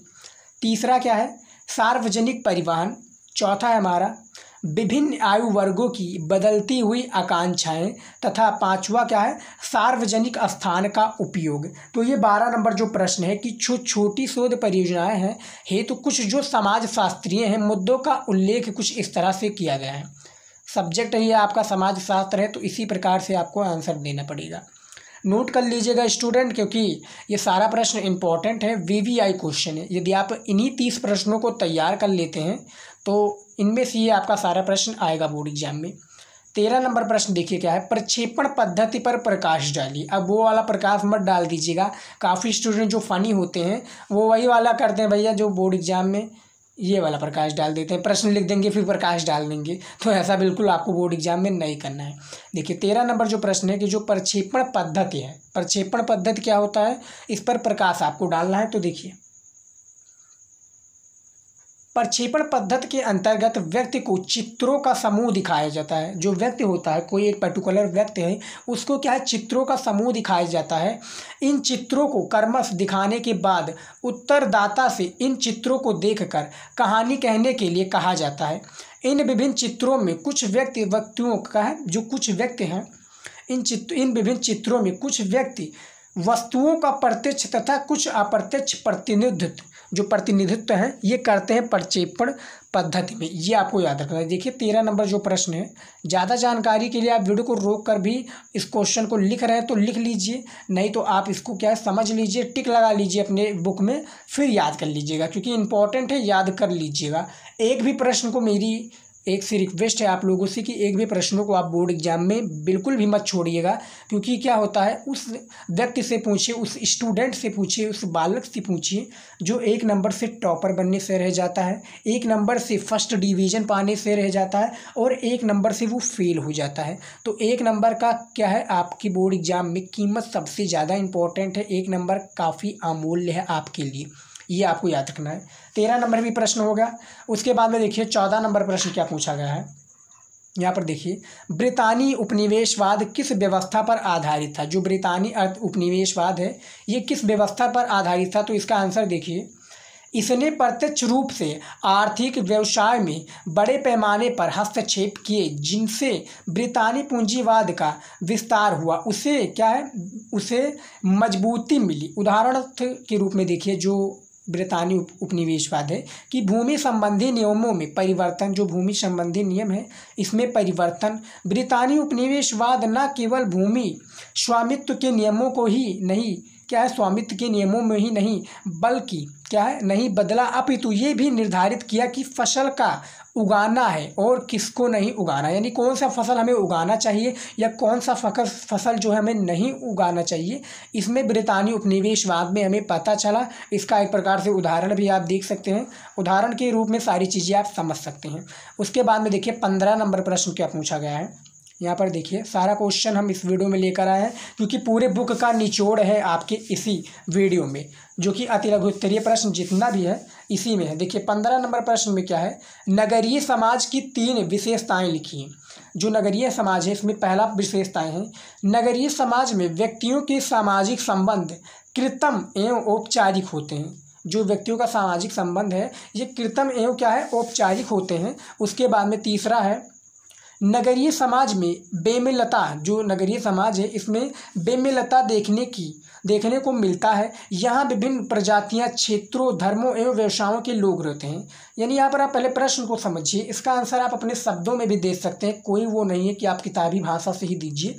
तीसरा क्या है सार्वजनिक परिवहन चौथा है हमारा विभिन्न आयु वर्गों की बदलती हुई आकांक्षाएं तथा पाँचवा क्या है सार्वजनिक स्थान का उपयोग तो ये बारह नंबर जो प्रश्न है कि छो छोटी शोध परियोजनाएं हैं हेतु तो कुछ जो समाज शास्त्रीय हैं मुद्दों का उल्लेख कुछ इस तरह से किया गया है सब्जेक्ट ये आपका समाज शास्त्र है तो इसी प्रकार से आपको आंसर देना पड़ेगा नोट कर लीजिएगा स्टूडेंट क्योंकि ये सारा प्रश्न इम्पॉर्टेंट है वीवीआई क्वेश्चन है यदि आप इन्हीं तीस प्रश्नों को तैयार कर लेते हैं तो इनमें से ये आपका सारा प्रश्न आएगा बोर्ड एग्जाम में तेरह नंबर प्रश्न देखिए क्या है प्रक्षेपण पद्धति पर प्रकाश डालिए अब वो वाला प्रकाश मत डाल दीजिएगा काफ़ी स्टूडेंट जो फ़नी होते हैं वो वही वाला करते हैं भैया जो बोर्ड एग्जाम में ये वाला प्रकाश डाल देते हैं प्रश्न लिख देंगे फिर प्रकाश डाल देंगे तो ऐसा बिल्कुल आपको बोर्ड एग्जाम में नहीं करना है देखिए तेरह नंबर जो प्रश्न है कि जो प्रक्षेपण पद्धति है प्रक्षेपण पद्धति क्या होता है इस पर प्रकाश आपको डालना है तो देखिए प्रक्षेपण पद्धति के अंतर्गत व्यक्ति को चित्रों का समूह दिखाया जाता है जो व्यक्ति होता है कोई एक पर्टिकुलर व्यक्ति है उसको क्या है चित्रों का समूह दिखाया जाता है इन चित्रों को कर्मश दिखाने के बाद उत्तरदाता से इन चित्रों को देखकर कहानी कहने के लिए कहा जाता है इन विभिन्न चित्रों में कुछ व्यक्ति व्यक्तियों का है जो कुछ व्यक्ति हैं इन चित्र इन विभिन्न चित्रों में कुछ व्यक्ति वस्तुओं का प्रत्यक्ष तथा कुछ अप्रत्यक्ष प्रतिनिधित्व जो प्रतिनिधित्व है ये करते हैं प्रक्षेपण पद्धति में ये आपको याद रखना है देखिए तेरह नंबर जो प्रश्न है ज़्यादा जानकारी के लिए आप वीडियो को रोक कर भी इस क्वेश्चन को लिख रहे हैं तो लिख लीजिए नहीं तो आप इसको क्या है समझ लीजिए टिक लगा लीजिए अपने बुक में फिर याद कर लीजिएगा क्योंकि इंपॉर्टेंट है याद कर लीजिएगा एक भी प्रश्न को मेरी एक से रिक्वेस्ट है आप लोगों से कि एक भी प्रश्नों को आप बोर्ड एग्जाम में बिल्कुल भी मत छोड़िएगा क्योंकि क्या होता है उस व्यक्ति से पूछिए उस स्टूडेंट से पूछिए उस बालक से पूछिए जो एक नंबर से टॉपर बनने से रह जाता है एक नंबर से फर्स्ट डिवीजन पाने से रह जाता है और एक नंबर से वो फेल हो जाता है तो एक नंबर का क्या है आपकी बोर्ड एग्ज़ाम में कीमत सबसे ज़्यादा इंपॉर्टेंट है एक नंबर काफ़ी अमूल्य है आपके लिए ये आपको याद रखना है तेरह नंबर भी प्रश्न होगा उसके बाद में देखिए चौदह नंबर प्रश्न क्या पूछा गया है यहाँ पर देखिए ब्रितानी उपनिवेशवाद किस व्यवस्था पर आधारित था जो ब्रितानी अर्थ उपनिवेशवाद है ये किस व्यवस्था पर आधारित था तो इसका आंसर देखिए इसने प्रत्यक्ष रूप से आर्थिक व्यवसाय में बड़े पैमाने पर हस्तक्षेप किए जिनसे ब्रितानी पूंजीवाद का विस्तार हुआ उसे क्या है उसे मजबूती मिली उदाहरण के रूप में देखिए जो ब्रितानी उप उपनिवेशवाद है कि भूमि संबंधी नियमों में परिवर्तन जो भूमि संबंधी नियम है इसमें परिवर्तन ब्रितानी उपनिवेशवाद न केवल भूमि स्वामित्व के नियमों को ही नहीं क्या है स्वामित्व के नियमों में ही नहीं बल्कि क्या है नहीं बदला अपितु ये भी निर्धारित किया कि फसल का उगाना है और किसको नहीं उगाना यानी कौन सा फसल हमें उगाना चाहिए या कौन सा फकस फसल जो है हमें नहीं उगाना चाहिए इसमें ब्रितानी उपनिवेशवाद में हमें पता चला इसका एक प्रकार से उदाहरण भी आप देख सकते हैं उदाहरण के रूप में सारी चीज़ें आप समझ सकते हैं उसके बाद में देखिए पंद्रह नंबर प्रश्न क्या पूछा गया है यहाँ पर देखिए सारा क्वेश्चन हम इस वीडियो में लेकर आए हैं क्योंकि पूरे बुक का निचोड़ है आपके इसी वीडियो में जो कि अति लघु उत्तरीय प्रश्न जितना भी है इसी में है देखिए पंद्रह नंबर प्रश्न में क्या है नगरीय समाज की तीन विशेषताएं लिखी हैं जो नगरीय समाज है इसमें पहला विशेषताएं हैं नगरीय समाज में व्यक्तियों के सामाजिक संबंध कृतम एवं औपचारिक होते हैं जो व्यक्तियों का सामाजिक संबंध है ये कृतम एवं क्या है औपचारिक होते हैं उसके बाद में तीसरा है नगरीय समाज में बेमिलता जो नगरीय समाज है इसमें बेमिलता देखने की देखने को मिलता है यहाँ विभिन्न प्रजातियाँ क्षेत्रों धर्मों एवं व्यवसायों के लोग रहते हैं यानी यहाँ पर आप पहले प्रश्न को समझिए इसका आंसर आप अपने शब्दों में भी दे सकते हैं कोई वो नहीं है कि आप किताबी भाषा से ही दीजिए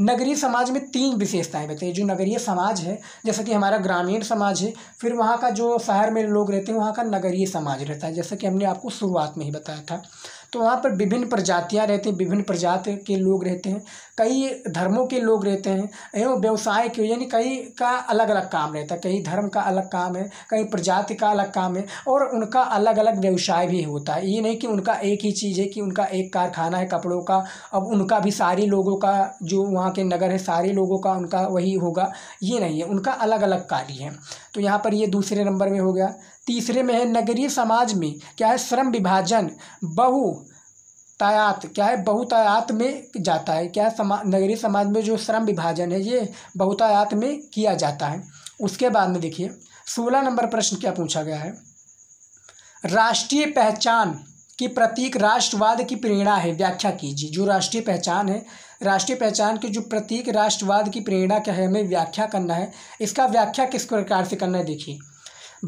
नगरीय समाज में तीन विशेषताएं बताइए जो नगरीय समाज है जैसा कि हमारा ग्रामीण समाज है फिर वहाँ का जो शहर में लोग रहते हैं वहाँ का नगरीय समाज रहता है जैसा कि हमने आपको शुरुआत में ही बताया था तो वहाँ पर विभिन्न प्रजातियाँ रहती हैं विभिन्न प्रजाति के लोग रहते हैं कई धर्मों के लोग रहते हैं एवं व्यवसाय के यानी कई का अलग अलग काम रहता है कई धर्म का अलग काम है कई प्रजाति का अलग काम है और उनका अलग अलग व्यवसाय भी होता है ये नहीं कि उनका एक ही चीज़ है कि उनका एक कारखाना है कपड़ों का अब उनका भी सारे लोगों का जो वहाँ के नगर है सारे लोगों का उनका वही होगा ये नहीं है उनका अलग अलग कार्य है तो यहाँ पर ये दूसरे नंबर में हो गया तीसरे में है नगरीय समाज में क्या है श्रम विभाजन बहु तायात क्या है बहुतायात में जाता है क्या समा नगरीय समाज में जो श्रम विभाजन है ये बहुतायात में किया जाता है उसके बाद में देखिए सोलह नंबर प्रश्न क्या पूछा गया है राष्ट्रीय पहचान की प्रतीक राष्ट्रवाद की प्रेरणा है व्याख्या कीजिए जो राष्ट्रीय पहचान है राष्ट्रीय पहचान की जो प्रतीक राष्ट्रवाद की प्रेरणा क्या है हमें व्याख्या करना है इसका व्याख्या किस प्रकार से करना है देखिए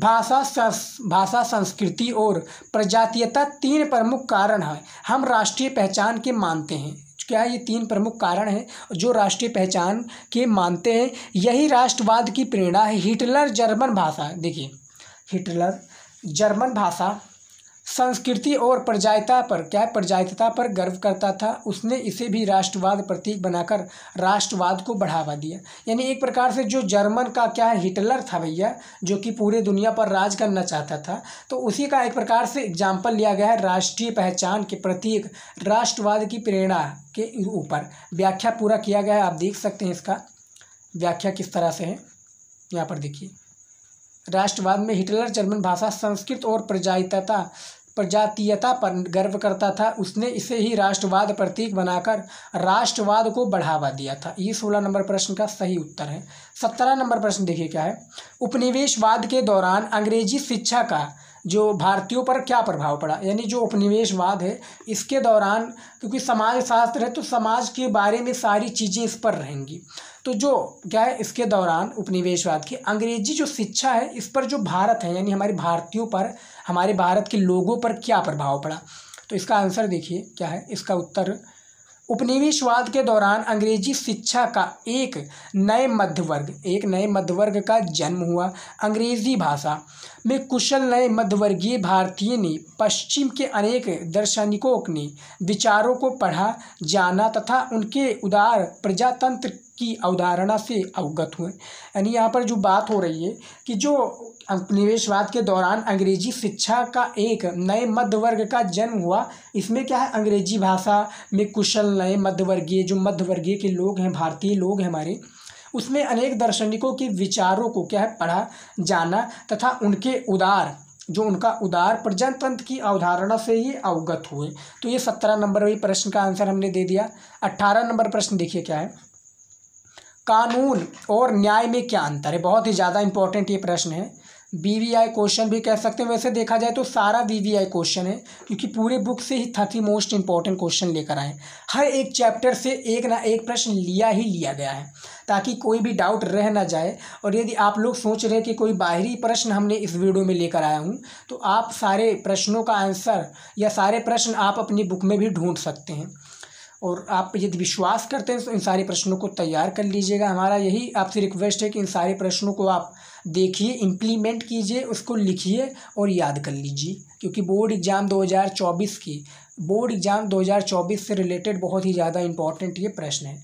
भाषा भाषा संस्कृति और प्रजातीयता तीन प्रमुख कारण हैं हम राष्ट्रीय पहचान के मानते हैं क्या ये तीन प्रमुख कारण हैं जो राष्ट्रीय पहचान के मानते हैं यही राष्ट्रवाद की प्रेरणा है हिटलर जर्मन भाषा देखिए हिटलर जर्मन भाषा संस्कृति और प्रजायता पर क्या प्रजायता पर गर्व करता था उसने इसे भी राष्ट्रवाद प्रतीक बनाकर राष्ट्रवाद को बढ़ावा दिया यानी एक प्रकार से जो जर्मन का क्या है हिटलर था भैया जो कि पूरे दुनिया पर राज करना चाहता था तो उसी का एक प्रकार से एग्जाम्पल लिया गया है राष्ट्रीय पहचान के प्रतीक राष्ट्रवाद की प्रेरणा के ऊपर व्याख्या पूरा किया गया है आप देख सकते हैं इसका व्याख्या किस तरह से है यहाँ पर देखिए राष्ट्रवाद में हिटलर जर्मन भाषा संस्कृत और प्रजायता प्रजातीयता पर गर्व करता था उसने इसे ही राष्ट्रवाद प्रतीक बनाकर राष्ट्रवाद को बढ़ावा दिया था ये सोलह नंबर प्रश्न का सही उत्तर है सत्रह नंबर प्रश्न देखिए क्या है उपनिवेशवाद के दौरान अंग्रेजी शिक्षा का जो भारतीयों पर क्या प्रभाव पड़ा यानी जो उपनिवेशवाद है इसके दौरान क्योंकि समाजशास्त्र है तो समाज के बारे में सारी चीज़ें इस पर रहेंगी तो जो क्या है इसके दौरान उपनिवेशवाद की अंग्रेजी जो शिक्षा है इस पर जो भारत है यानी हमारे भारतीयों पर हमारे भारत के लोगों पर क्या प्रभाव पड़ा तो इसका आंसर देखिए क्या है इसका उत्तर उपनिवेशवाद के दौरान अंग्रेजी शिक्षा का एक नए मध्य वर्ग एक नए मध्य वर्ग का जन्म हुआ अंग्रेजी भाषा में कुशल नए मध्यवर्गीय भारतीय ने पश्चिम के अनेक दर्शनिकों ने विचारों को पढ़ा जाना तथा उनके उदार प्रजातंत्र की अवधारणा से अवगत हुए यानी यहाँ पर जो बात हो रही है कि जो उपनिवेशवाद के दौरान अंग्रेजी शिक्षा का एक नए मध्य वर्ग का जन्म हुआ इसमें क्या है अंग्रेजी भाषा में कुशल नए मध्यवर्गीय जो मध्यवर्गीय के लोग हैं भारतीय लोग हैं हमारे उसमें अनेक दार्शनिकों के विचारों को क्या है पढ़ा जाना तथा उनके उदार जो उनका उदार प्रजातंत्र की अवधारणा से ही अवगत हुए तो ये सत्रह नंबर वही प्रश्न का आंसर हमने दे दिया अट्ठारह नंबर प्रश्न देखिए क्या है कानून और न्याय में क्या अंतर है बहुत ही ज़्यादा इंपॉर्टेंट ये प्रश्न है बीवीआई क्वेश्चन भी कह सकते हैं वैसे देखा जाए तो सारा बीवीआई क्वेश्चन है क्योंकि पूरे बुक से ही थर्टी मोस्ट इंपॉर्टेंट क्वेश्चन लेकर आए हर एक चैप्टर से एक ना एक प्रश्न लिया ही लिया गया है ताकि कोई भी डाउट रह ना जाए और यदि आप लोग सोच रहे कि कोई बाहरी प्रश्न हमने इस वीडियो में लेकर आया हूँ तो आप सारे प्रश्नों का आंसर या सारे प्रश्न आप अपनी बुक में भी ढूंढ सकते हैं और आप यदि विश्वास करते हैं तो इन सारे प्रश्नों को तैयार कर लीजिएगा हमारा यही आपसे रिक्वेस्ट है कि इन सारे प्रश्नों को आप देखिए इम्प्लीमेंट कीजिए उसको लिखिए और याद कर लीजिए क्योंकि बोर्ड एग्ज़ाम 2024 की बोर्ड एग्ज़ाम 2024 से रिलेटेड बहुत ही ज़्यादा इंपॉर्टेंट ये प्रश्न है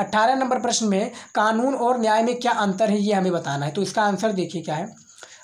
अट्ठारह नंबर प्रश्न में कानून और न्याय में क्या अंतर है ये हमें बताना है तो इसका आंसर देखिए क्या है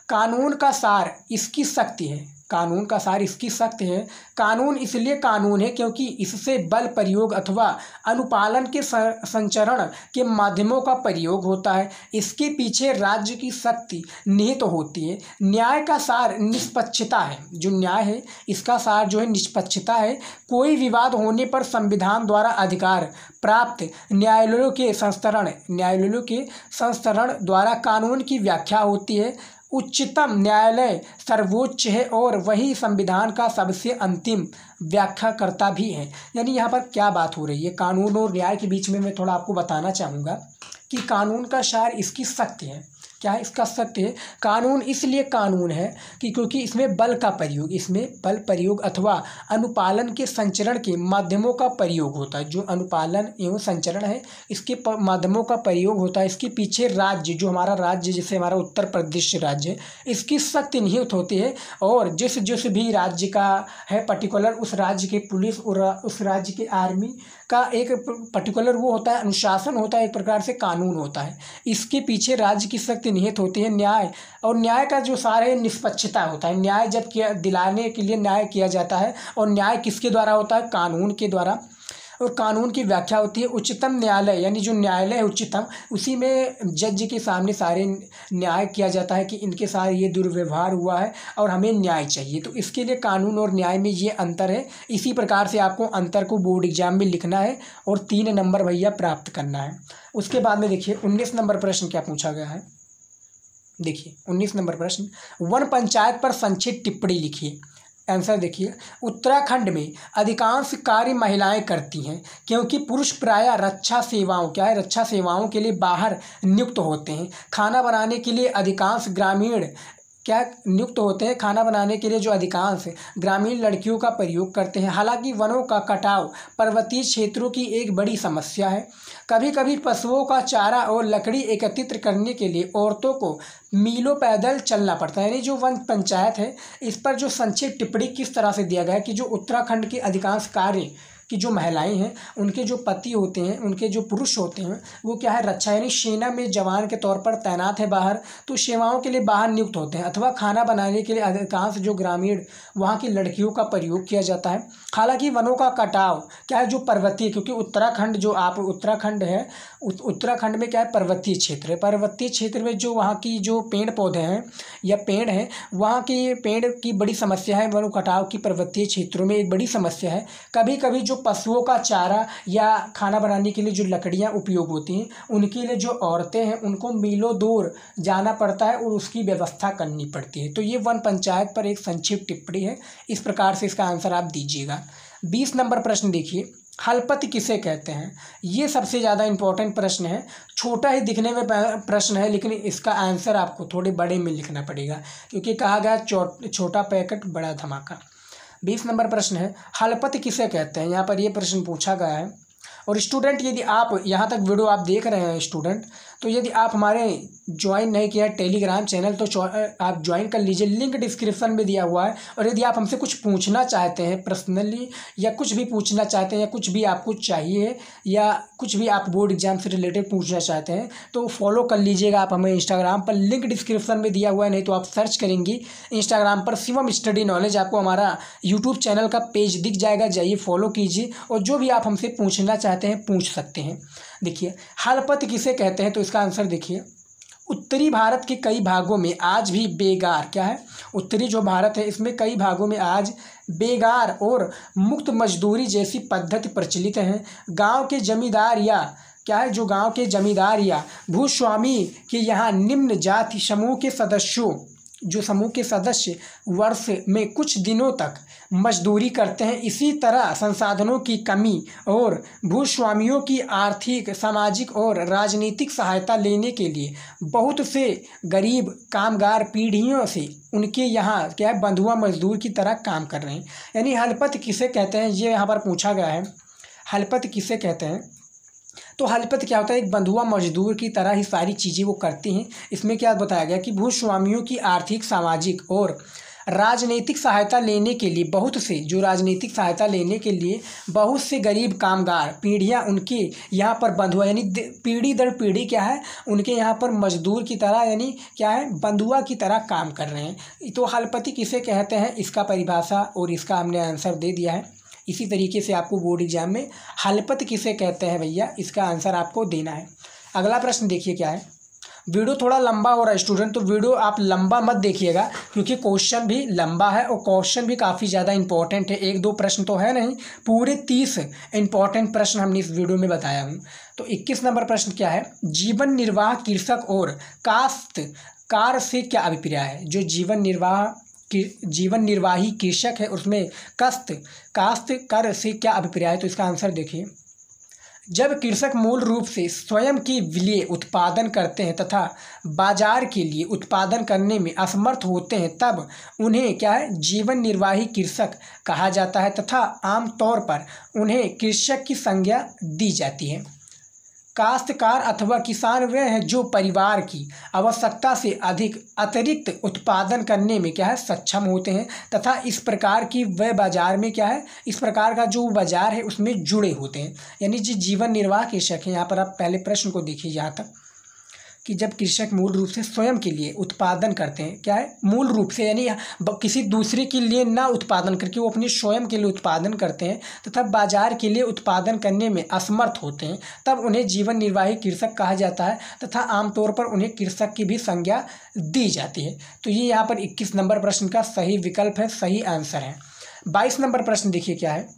कानून का सार इसकी शक्ति है कानून का सार इसकी सख्त है कानून इसलिए कानून है क्योंकि इससे बल प्रयोग अथवा अनुपालन के संचरण के माध्यमों का प्रयोग होता है इसके पीछे राज्य की शक्ति निहित तो होती है न्याय का सार निष्पक्षता है जो न्याय है इसका सार जो है निष्पक्षता है कोई विवाद होने पर संविधान द्वारा अधिकार प्राप्त न्यायालयों के संस्तरण न्यायालयों के संस्तरण द्वारा कानून की व्याख्या होती है उच्चतम न्यायालय सर्वोच्च है और वही संविधान का सबसे अंतिम व्याख्या करता भी है यानी यहाँ पर क्या बात हो रही है कानून और न्याय के बीच में मैं थोड़ा आपको बताना चाहूँगा कि कानून का शार इसकी सख्त है क्या है इसका सत्य कानून इसलिए कानून है कि क्योंकि इसमें बल का प्रयोग इसमें बल प्रयोग अथवा अनुपालन के संचरण के माध्यमों का प्रयोग होता है जो अनुपालन एवं संचरण है इसके माध्यमों का प्रयोग होता है इसके पीछे राज्य जो हमारा राज्य जैसे हमारा उत्तर प्रदेश राज्य इसकी शक्ति निहित होती है और जिस जिस भी राज्य का है पर्टिकुलर उस राज्य के पुलिस और उस राज्य के आर्मी का एक पर्टिकुलर वो होता है अनुशासन होता है एक प्रकार से कानून होता है इसके पीछे राज्य की शक्ति निहित होती है न्याय और न्याय का जो सार है निष्पक्षता होता है न्याय जब किया दिलाने के लिए न्याय किया जाता है और न्याय किसके द्वारा होता है कानून के द्वारा और कानून की व्याख्या होती है उच्चतम न्यायालय यानी जो न्यायालय है उच्चतम उसी में जज के सामने सारे न्याय किया जाता है कि इनके साथ ये दुर्व्यवहार हुआ है और हमें न्याय चाहिए तो इसके लिए कानून और न्याय में ये अंतर है इसी प्रकार से आपको अंतर को बोर्ड एग्जाम में लिखना है और तीन नंबर भैया प्राप्त करना है उसके बाद में देखिए उन्नीस नंबर प्रश्न क्या पूछा गया है देखिए उन्नीस नंबर प्रश्न वन पंचायत पर संक्षिप्त टिप्पणी लिखिए आंसर देखिए उत्तराखंड में अधिकांश कार्य महिलाएं करती हैं क्योंकि पुरुष प्रायः रक्षा सेवाओं क्या है रक्षा सेवाओं के लिए बाहर नियुक्त होते हैं खाना बनाने के लिए अधिकांश ग्रामीण क्या नियुक्त होते हैं खाना बनाने के लिए जो अधिकांश ग्रामीण लड़कियों का प्रयोग करते हैं हालांकि वनों का कटाव पर्वतीय क्षेत्रों की एक बड़ी समस्या है कभी कभी पशुओं का चारा और लकड़ी एकत्रित करने के लिए औरतों को मीलों पैदल चलना पड़ता है यानी जो वन पंचायत है इस पर जो संक्षिप्त टिप्पणी किस तरह से दिया गया है कि जो उत्तराखंड के अधिकांश कार्य कि जो महिलाएं हैं उनके जो पति होते हैं उनके जो पुरुष होते हैं वो क्या है रक्षा यानी सेना में जवान के तौर पर तैनात है बाहर तो सेवाओं के लिए बाहर नियुक्त होते हैं अथवा खाना बनाने के लिए अधिकांश जो ग्रामीण वहाँ की लड़कियों का प्रयोग किया जाता है हालांकि वनों का कटाव क्या है जो पर्वतीय क्योंकि उत्तराखंड जो आप उत्तराखंड है उत्तराखंड में क्या है पर्वतीय क्षेत्र है पर्वतीय क्षेत्र में जो वहाँ की जो पेड़ पौधे हैं या पेड़ है वहाँ की पेड़ की बड़ी समस्या है वन कटाव की पर्वतीय क्षेत्रों में एक बड़ी समस्या है कभी कभी जो पशुओं का चारा या खाना बनाने के लिए जो लकड़ियाँ उपयोग होती हैं उनके लिए जो औरतें हैं उनको मीलों दूर जाना पड़ता है और उसकी व्यवस्था करनी पड़ती है तो ये वन पंचायत पर एक संक्षिप्त टिप्पणी है इस प्रकार से इसका आंसर आप दीजिएगा बीस नंबर प्रश्न देखिए हलपति किसे कहते हैं ये सबसे ज़्यादा इम्पोर्टेंट प्रश्न है छोटा ही दिखने में प्रश्न है लेकिन इसका आंसर आपको थोड़े बड़े में लिखना पड़ेगा क्योंकि कहा गया छोटा पैकेट बड़ा धमाका बीस नंबर प्रश्न है हलपति किसे कहते हैं यहाँ पर ये प्रश्न पूछा गया है और स्टूडेंट यदि आप यहाँ तक वीडियो आप देख रहे हैं स्टूडेंट तो यदि आप हमारे ज्वाइन नहीं किया टेलीग्राम चैनल तो आप ज्वाइन कर लीजिए लिंक डिस्क्रिप्शन में दिया हुआ है और यदि आप हमसे कुछ पूछना चाहते हैं पर्सनली या कुछ भी पूछना चाहते हैं या कुछ भी आपको चाहिए या कुछ भी आप बोर्ड एग्जाम से रिलेटेड पूछना चाहते हैं तो फॉलो कर लीजिएगा आप हमें इंस्टाग्राम पर लिंक डिस्क्रिप्शन में दिया हुआ है नहीं तो आप सर्च करेंगी इंस्टाग्राम पर शिवम स्टडी नॉलेज आपको हमारा यूट्यूब चैनल का पेज दिख जाएगा जाइए फॉलो कीजिए और जो भी आप हमसे पूछना चाहते हैं पूछ सकते हैं देखिए हलपत किसे कहते हैं तो इसका आंसर देखिए उत्तरी भारत के कई भागों में आज भी बेगार क्या है उत्तरी जो भारत है इसमें कई भागों में आज बेगार और मुक्त मजदूरी जैसी पद्धति प्रचलित हैं गांव के जमींदार या क्या है जो गांव के जमींदार या भूस्वामी के यहाँ निम्न जाति समूह के सदस्यों जो समूह के सदस्य वर्ष में कुछ दिनों तक मजदूरी करते हैं इसी तरह संसाधनों की कमी और भूस्वामियों की आर्थिक सामाजिक और राजनीतिक सहायता लेने के लिए बहुत से गरीब कामगार पीढ़ियों से उनके यहाँ क्या है बंधुआ मजदूर की तरह काम कर रहे हैं यानी हलपत किसे कहते हैं ये यहाँ पर पूछा गया है हलपत किसे कहते हैं तो हलपत क्या होता है एक बंधुआ मजदूर की तरह ही सारी चीज़ें वो करती हैं इसमें क्या बताया गया कि भूस्वामियों की आर्थिक सामाजिक और राजनीतिक सहायता लेने के लिए बहुत से जो राजनीतिक सहायता लेने के लिए बहुत से गरीब कामगार पीढ़ियाँ उनके यहाँ पर बंधुआ यानी पीढ़ी दर पीढ़ी क्या है उनके यहाँ पर मजदूर की तरह यानी क्या है बंधुआ की तरह काम कर रहे हैं तो हलपति किसे कहते हैं इसका परिभाषा और इसका हमने आंसर दे दिया है इसी तरीके से आपको बोर्ड एग्जाम में हलपत किसे कहते हैं भैया इसका आंसर आपको देना है अगला प्रश्न देखिए क्या है वीडियो थोड़ा लंबा हो रहा है स्टूडेंट तो वीडियो आप लंबा मत देखिएगा क्योंकि क्वेश्चन भी लंबा है और क्वेश्चन भी काफ़ी ज़्यादा इंपॉर्टेंट है एक दो प्रश्न तो है नहीं पूरे तीस इंपॉर्टेंट प्रश्न हमने इस वीडियो में बताया हूँ तो इक्कीस नंबर प्रश्न क्या है जीवन निर्वाह कृषक और कास्त कार से क्या अभिप्राय है जो जीवन निर्वाह जीवन निर्वाही कृषक है उसमें कस्त कास्त कर से क्या अभिप्राय है तो इसका आंसर देखिए जब कृषक मूल रूप से स्वयं के लिए उत्पादन करते हैं तथा बाजार के लिए उत्पादन करने में असमर्थ होते हैं तब उन्हें क्या है जीवन निर्वाही कृषक कहा जाता है तथा आमतौर पर उन्हें कृषक की संज्ञा दी जाती है काश्तकार अथवा किसान वे हैं जो परिवार की आवश्यकता से अधिक अतिरिक्त उत्पादन करने में क्या है सक्षम होते हैं तथा इस प्रकार की वे बाजार में क्या है इस प्रकार का जो बाजार है उसमें जुड़े होते हैं यानी जी जीवन निर्वाह के शक है यहाँ पर आप पहले प्रश्न को देखिए यहाँ तक कि जब कृषक मूल रूप से स्वयं के लिए उत्पादन करते हैं क्या है मूल रूप से यानी किसी दूसरे के लिए ना उत्पादन करके वो अपने स्वयं के लिए उत्पादन करते हैं तथा तो बाजार के लिए उत्पादन करने में असमर्थ होते हैं तब उन्हें जीवन निर्वाही कृषक कहा जाता है तथा तो आमतौर पर उन्हें कृषक की भी संज्ञा दी जाती है तो ये यहाँ पर इक्कीस नंबर प्रश्न का सही विकल्प है सही आंसर है बाईस नंबर प्रश्न देखिए क्या है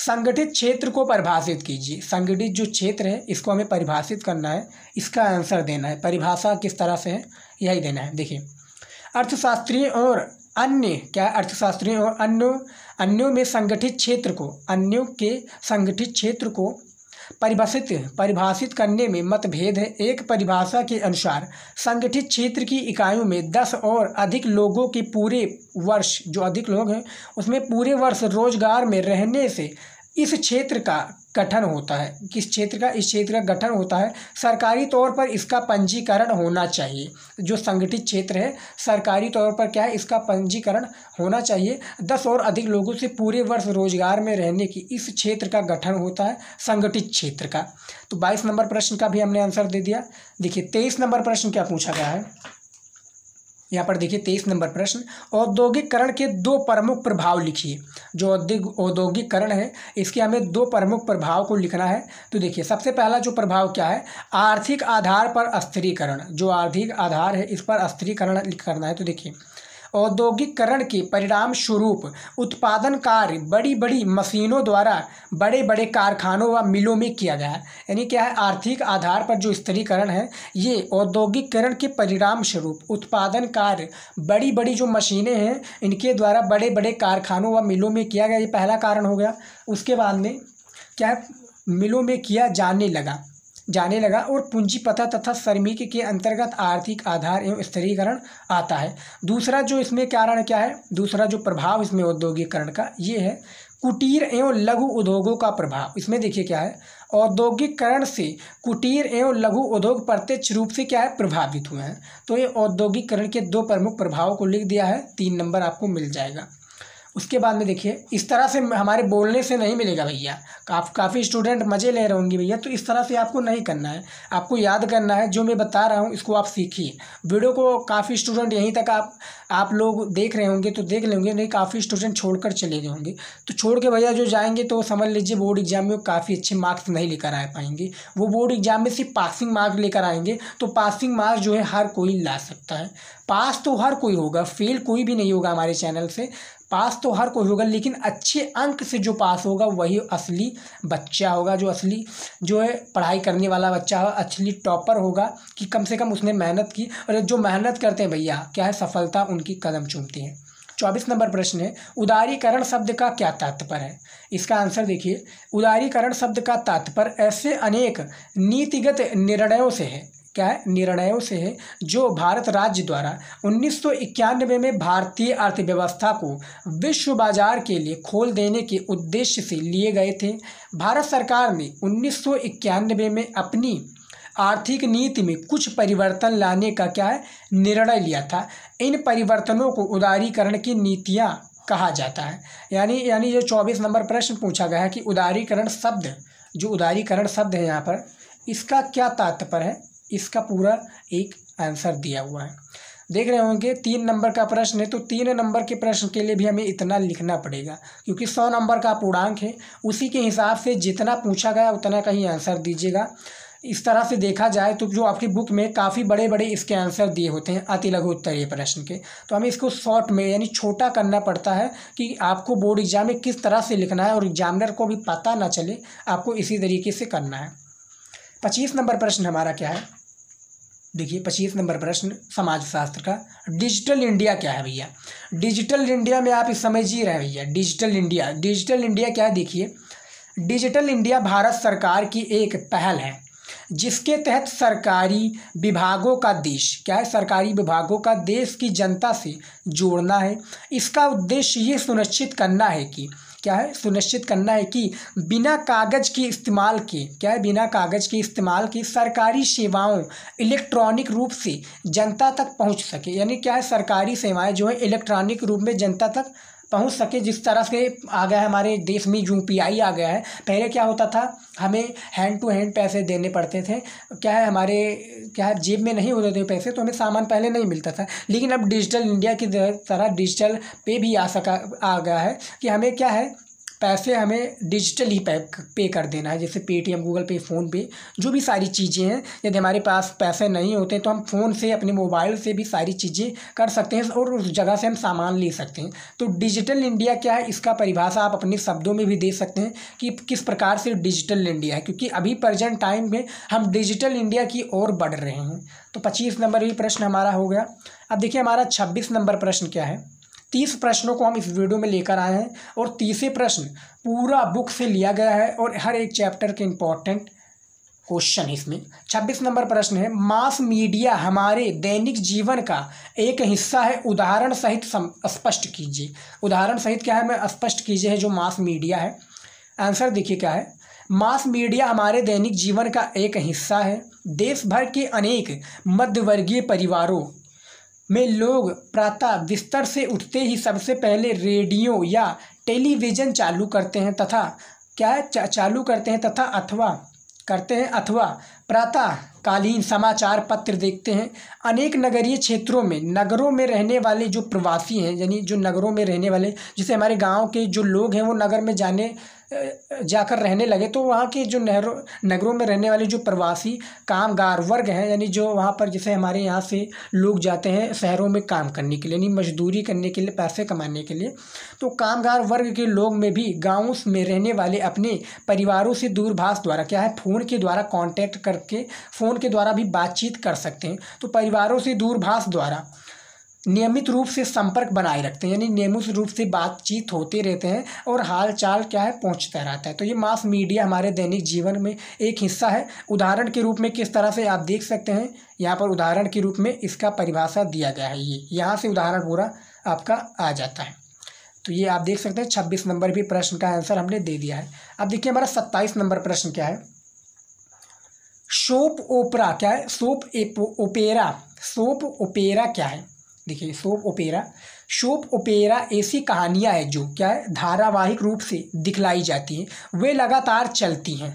संगठित क्षेत्र को परिभाषित कीजिए संगठित जो क्षेत्र है इसको हमें परिभाषित करना है इसका आंसर देना है परिभाषा किस तरह से है यही देना है देखिए अर्थशास्त्रीय और अन्य क्या अर्थशास्त्रियों और अन्यों अन्यों में संगठित क्षेत्र को अन्यों के संगठित क्षेत्र को परिभाषित परिभाषित करने में मतभेद है एक परिभाषा के अनुसार संगठित क्षेत्र की इकाइयों में दस और अधिक लोगों के पूरे वर्ष जो अधिक लोग हैं उसमें पूरे वर्ष रोजगार में रहने से इस क्षेत्र का गठन होता है किस क्षेत्र का इस क्षेत्र का गठन होता है सरकारी तौर पर इसका पंजीकरण होना चाहिए जो संगठित क्षेत्र है सरकारी तौर पर क्या है इसका पंजीकरण होना चाहिए दस और अधिक लोगों से पूरे वर्ष रोजगार में रहने की इस क्षेत्र का गठन होता है संगठित क्षेत्र का तो बाईस नंबर प्रश्न का भी हमने आंसर दे दिया देखिए तेईस नंबर प्रश्न क्या पूछा गया है यहाँ पर देखिए तेईस नंबर प्रश्न औद्योगिकरण के दो प्रमुख प्रभाव लिखिए जो औद्योगिकरण है इसके हमें दो प्रमुख प्रभाव को लिखना है तो देखिए सबसे पहला जो प्रभाव क्या है आर्थिक आधार पर स्थिरीकरण जो आर्थिक आधार है इस पर स्थिरीकरण करना है तो देखिए औद्योगिकरण के परिणाम स्वरूप उत्पादन कार्य बड़ी बड़ी मशीनों द्वारा बड़े बड़े कारखानों व मिलों में किया गया यानी क्या है आर्थिक आधार पर जो स्तरीकरण है ये औद्योगिकरण के परिणाम स्वरूप उत्पादन कार्य बड़ी बड़ी जो मशीनें हैं इनके द्वारा बड़े बड़े कारखानों व मिलों में किया गया ये पहला कारण हो गया उसके बाद में क्या मिलों में किया जाने लगा जाने लगा और पूंजी पता तथा श्रमिक के अंतर्गत आर्थिक आधार एवं स्थिरीकरण आता है दूसरा जो इसमें कारण क्या है दूसरा जो प्रभाव इसमें औद्योगिकरण का ये है कुटीर एवं लघु उद्योगों का प्रभाव इसमें देखिए क्या है औद्योगिकरण से कुटीर एवं लघु उद्योग प्रत्यक्ष रूप से क्या है प्रभावित हुए हैं तो ये औद्योगिकरण के दो प्रमुख प्रभावों को लिख दिया है तीन नंबर आपको मिल जाएगा उसके बाद में देखिए इस तरह से हमारे बोलने से नहीं मिलेगा भैया आप काफ़ी स्टूडेंट मज़े ले रहे होंगे भैया तो इस तरह से आपको नहीं करना है आपको याद करना है जो मैं बता रहा हूँ इसको आप सीखिए वीडियो को काफ़ी स्टूडेंट यहीं तक आप आप लोग देख रहे होंगे तो देख लेंगे नहीं काफ़ी स्टूडेंट छोड़ कर चले गए होंगे तो छोड़ के भैया जो जाएंगे तो समझ लीजिए बोर्ड एग्जाम में काफ़ी अच्छे मार्क्स नहीं लेकर आ पाएंगे वो बोर्ड एग्जाम में सिर्फ पासिंग मार्क्स लेकर आएंगे तो पासिंग मार्क्स जो है हर कोई ला सकता है पास तो हर कोई होगा फेल कोई भी नहीं होगा हमारे चैनल से पास तो हर कोई होगा लेकिन अच्छे अंक से जो पास होगा वही असली बच्चा होगा जो असली जो है पढ़ाई करने वाला बच्चा हो असली टॉपर होगा कि कम से कम उसने मेहनत की और जो मेहनत करते हैं भैया क्या है सफलता उनकी कदम चूमती है चौबीस नंबर प्रश्न है उदारीकरण शब्द का क्या तात्पर्य है इसका आंसर देखिए उदारीकरण शब्द का तात्पर्य ऐसे अनेक नीतिगत निर्णयों से है क्या निर्णयों से है जो भारत राज्य द्वारा उन्नीस में भारतीय अर्थव्यवस्था को विश्व बाजार के लिए खोल देने के उद्देश्य से लिए गए थे भारत सरकार ने उन्नीस में अपनी आर्थिक नीति में कुछ परिवर्तन लाने का क्या है निर्णय लिया था इन परिवर्तनों को उदारीकरण की नीतियाँ कहा जाता है यानी यानी जो चौबीस नंबर प्रश्न पूछा गया है कि उदारीकरण शब्द जो उदारीकरण शब्द है यहाँ पर इसका क्या तात्पर्य है इसका पूरा एक आंसर दिया हुआ है देख रहे होंगे तीन नंबर का प्रश्न है तो तीन नंबर के प्रश्न के लिए भी हमें इतना लिखना पड़ेगा क्योंकि सौ नंबर का पूर्णांक है उसी के हिसाब से जितना पूछा गया उतना का ही आंसर दीजिएगा इस तरह से देखा जाए तो जो आपकी बुक में काफ़ी बड़े बड़े इसके आंसर दिए होते हैं अति लघु उत्तरीय प्रश्न के तो हमें इसको शॉर्ट में यानी छोटा करना पड़ता है कि आपको बोर्ड एग्जाम में किस तरह से लिखना है और एग्जामिनर को भी पता ना चले आपको इसी तरीके से करना है पच्चीस नंबर प्रश्न हमारा क्या है देखिए पच्चीस नंबर प्रश्न समाजशास्त्र का डिजिटल इंडिया क्या है भैया डिजिटल इंडिया में आप इस समझ ही रहे भैया डिजिटल इंडिया डिजिटल इंडिया क्या है देखिए डिजिटल इंडिया भारत सरकार की एक पहल है जिसके तहत सरकारी विभागों का देश क्या है सरकारी विभागों का देश की जनता से जोड़ना है इसका उद्देश्य ये सुनिश्चित करना है कि क्या है सुनिश्चित करना है कि बिना कागज़ के इस्तेमाल के क्या है बिना कागज़ के इस्तेमाल के सरकारी सेवाओं इलेक्ट्रॉनिक रूप से जनता तक पहुंच सके यानी क्या है सरकारी सेवाएं जो है इलेक्ट्रॉनिक रूप में जनता तक पहुँच तो सके जिस तरह से आ गया है हमारे देश में यू पी आई आ गया है पहले क्या होता था हमें हैंड टू हैंड पैसे देने पड़ते थे क्या है हमारे क्या है जेब में नहीं होते थे पैसे तो हमें सामान पहले नहीं मिलता था लेकिन अब डिजिटल इंडिया की तरह डिजिटल पे भी आ सका आ गया है कि हमें क्या है पैसे हमें डिजिटली पे पे कर देना है जैसे पेटीएम गूगल पे फ़ोनपे जो भी सारी चीज़ें हैं यदि हमारे पास पैसे नहीं होते तो हम फ़ोन से अपने मोबाइल से भी सारी चीज़ें कर सकते हैं और उस जगह से हम सामान ले सकते हैं तो डिजिटल इंडिया क्या है इसका परिभाषा आप अपने शब्दों में भी दे सकते हैं कि किस प्रकार से डिजिटल इंडिया है क्योंकि अभी प्रजेंट टाइम में हम डिजिटल इंडिया की ओर बढ़ रहे हैं तो पच्चीस नंबर भी प्रश्न हमारा हो गया अब देखिए हमारा छब्बीस नंबर प्रश्न क्या है तीस प्रश्नों को हम इस वीडियो में लेकर आए हैं और तीसरे प्रश्न पूरा बुक से लिया गया है और हर एक चैप्टर के इम्पॉर्टेंट क्वेश्चन इसमें छब्बीस नंबर प्रश्न है मास मीडिया हमारे दैनिक जीवन का एक हिस्सा है उदाहरण सहित स्पष्ट कीजिए उदाहरण सहित क्या है मैं स्पष्ट कीजिए है जो मास मीडिया है आंसर देखिए क्या है मास मीडिया हमारे दैनिक जीवन का एक हिस्सा है देश भर के अनेक मध्यवर्गीय परिवारों में लोग प्रातः बिस्तर से उठते ही सबसे पहले रेडियो या टेलीविज़न चालू करते हैं तथा क्या चा, चालू करते हैं तथा अथवा करते हैं अथवा प्रातःकालीन समाचार पत्र देखते हैं अनेक नगरीय क्षेत्रों में नगरों में रहने वाले जो प्रवासी हैं यानी जो नगरों में रहने वाले जैसे हमारे गांव के जो लोग हैं वो नगर में जाने जाकर रहने लगे तो वहाँ के जो नहरों नगरों में रहने वाले जो प्रवासी कामगार वर्ग हैं यानी जो वहाँ पर जैसे हमारे यहाँ से लोग जाते हैं शहरों में काम करने के लिए यानी मजदूरी करने के लिए पैसे कमाने के लिए तो कामगार वर्ग के लोग में भी गाँव में रहने वाले अपने परिवारों से दूरभाष द्वारा क्या है फ़ोन के द्वारा कॉन्टैक्ट करके फ़ोन के द्वारा भी बातचीत कर सकते हैं तो परिवारों से दूरभाष द्वारा नियमित रूप से संपर्क बनाए रखते हैं यानी नियमित रूप से बातचीत होते रहते हैं और हाल चाल क्या है पहुंचता रहता है तो ये मास मीडिया हमारे दैनिक जीवन में एक हिस्सा है उदाहरण के रूप में किस तरह से आप देख सकते हैं यहाँ पर उदाहरण के रूप में इसका परिभाषा दिया गया है ये यहाँ से उदाहरण पूरा आपका आ जाता है तो ये आप देख सकते हैं छब्बीस नंबर भी प्रश्न का आंसर हमने दे दिया है अब देखिए हमारा सत्ताईस नंबर प्रश्न क्या है सोप ओपरा क्या है सोप ओपेरा सोप ओपेरा क्या है देखिए सोप ओपेरा शोप ओपेरा ऐसी कहानियाँ हैं जो क्या है धारावाहिक रूप से दिखलाई जाती हैं वे लगातार चलती हैं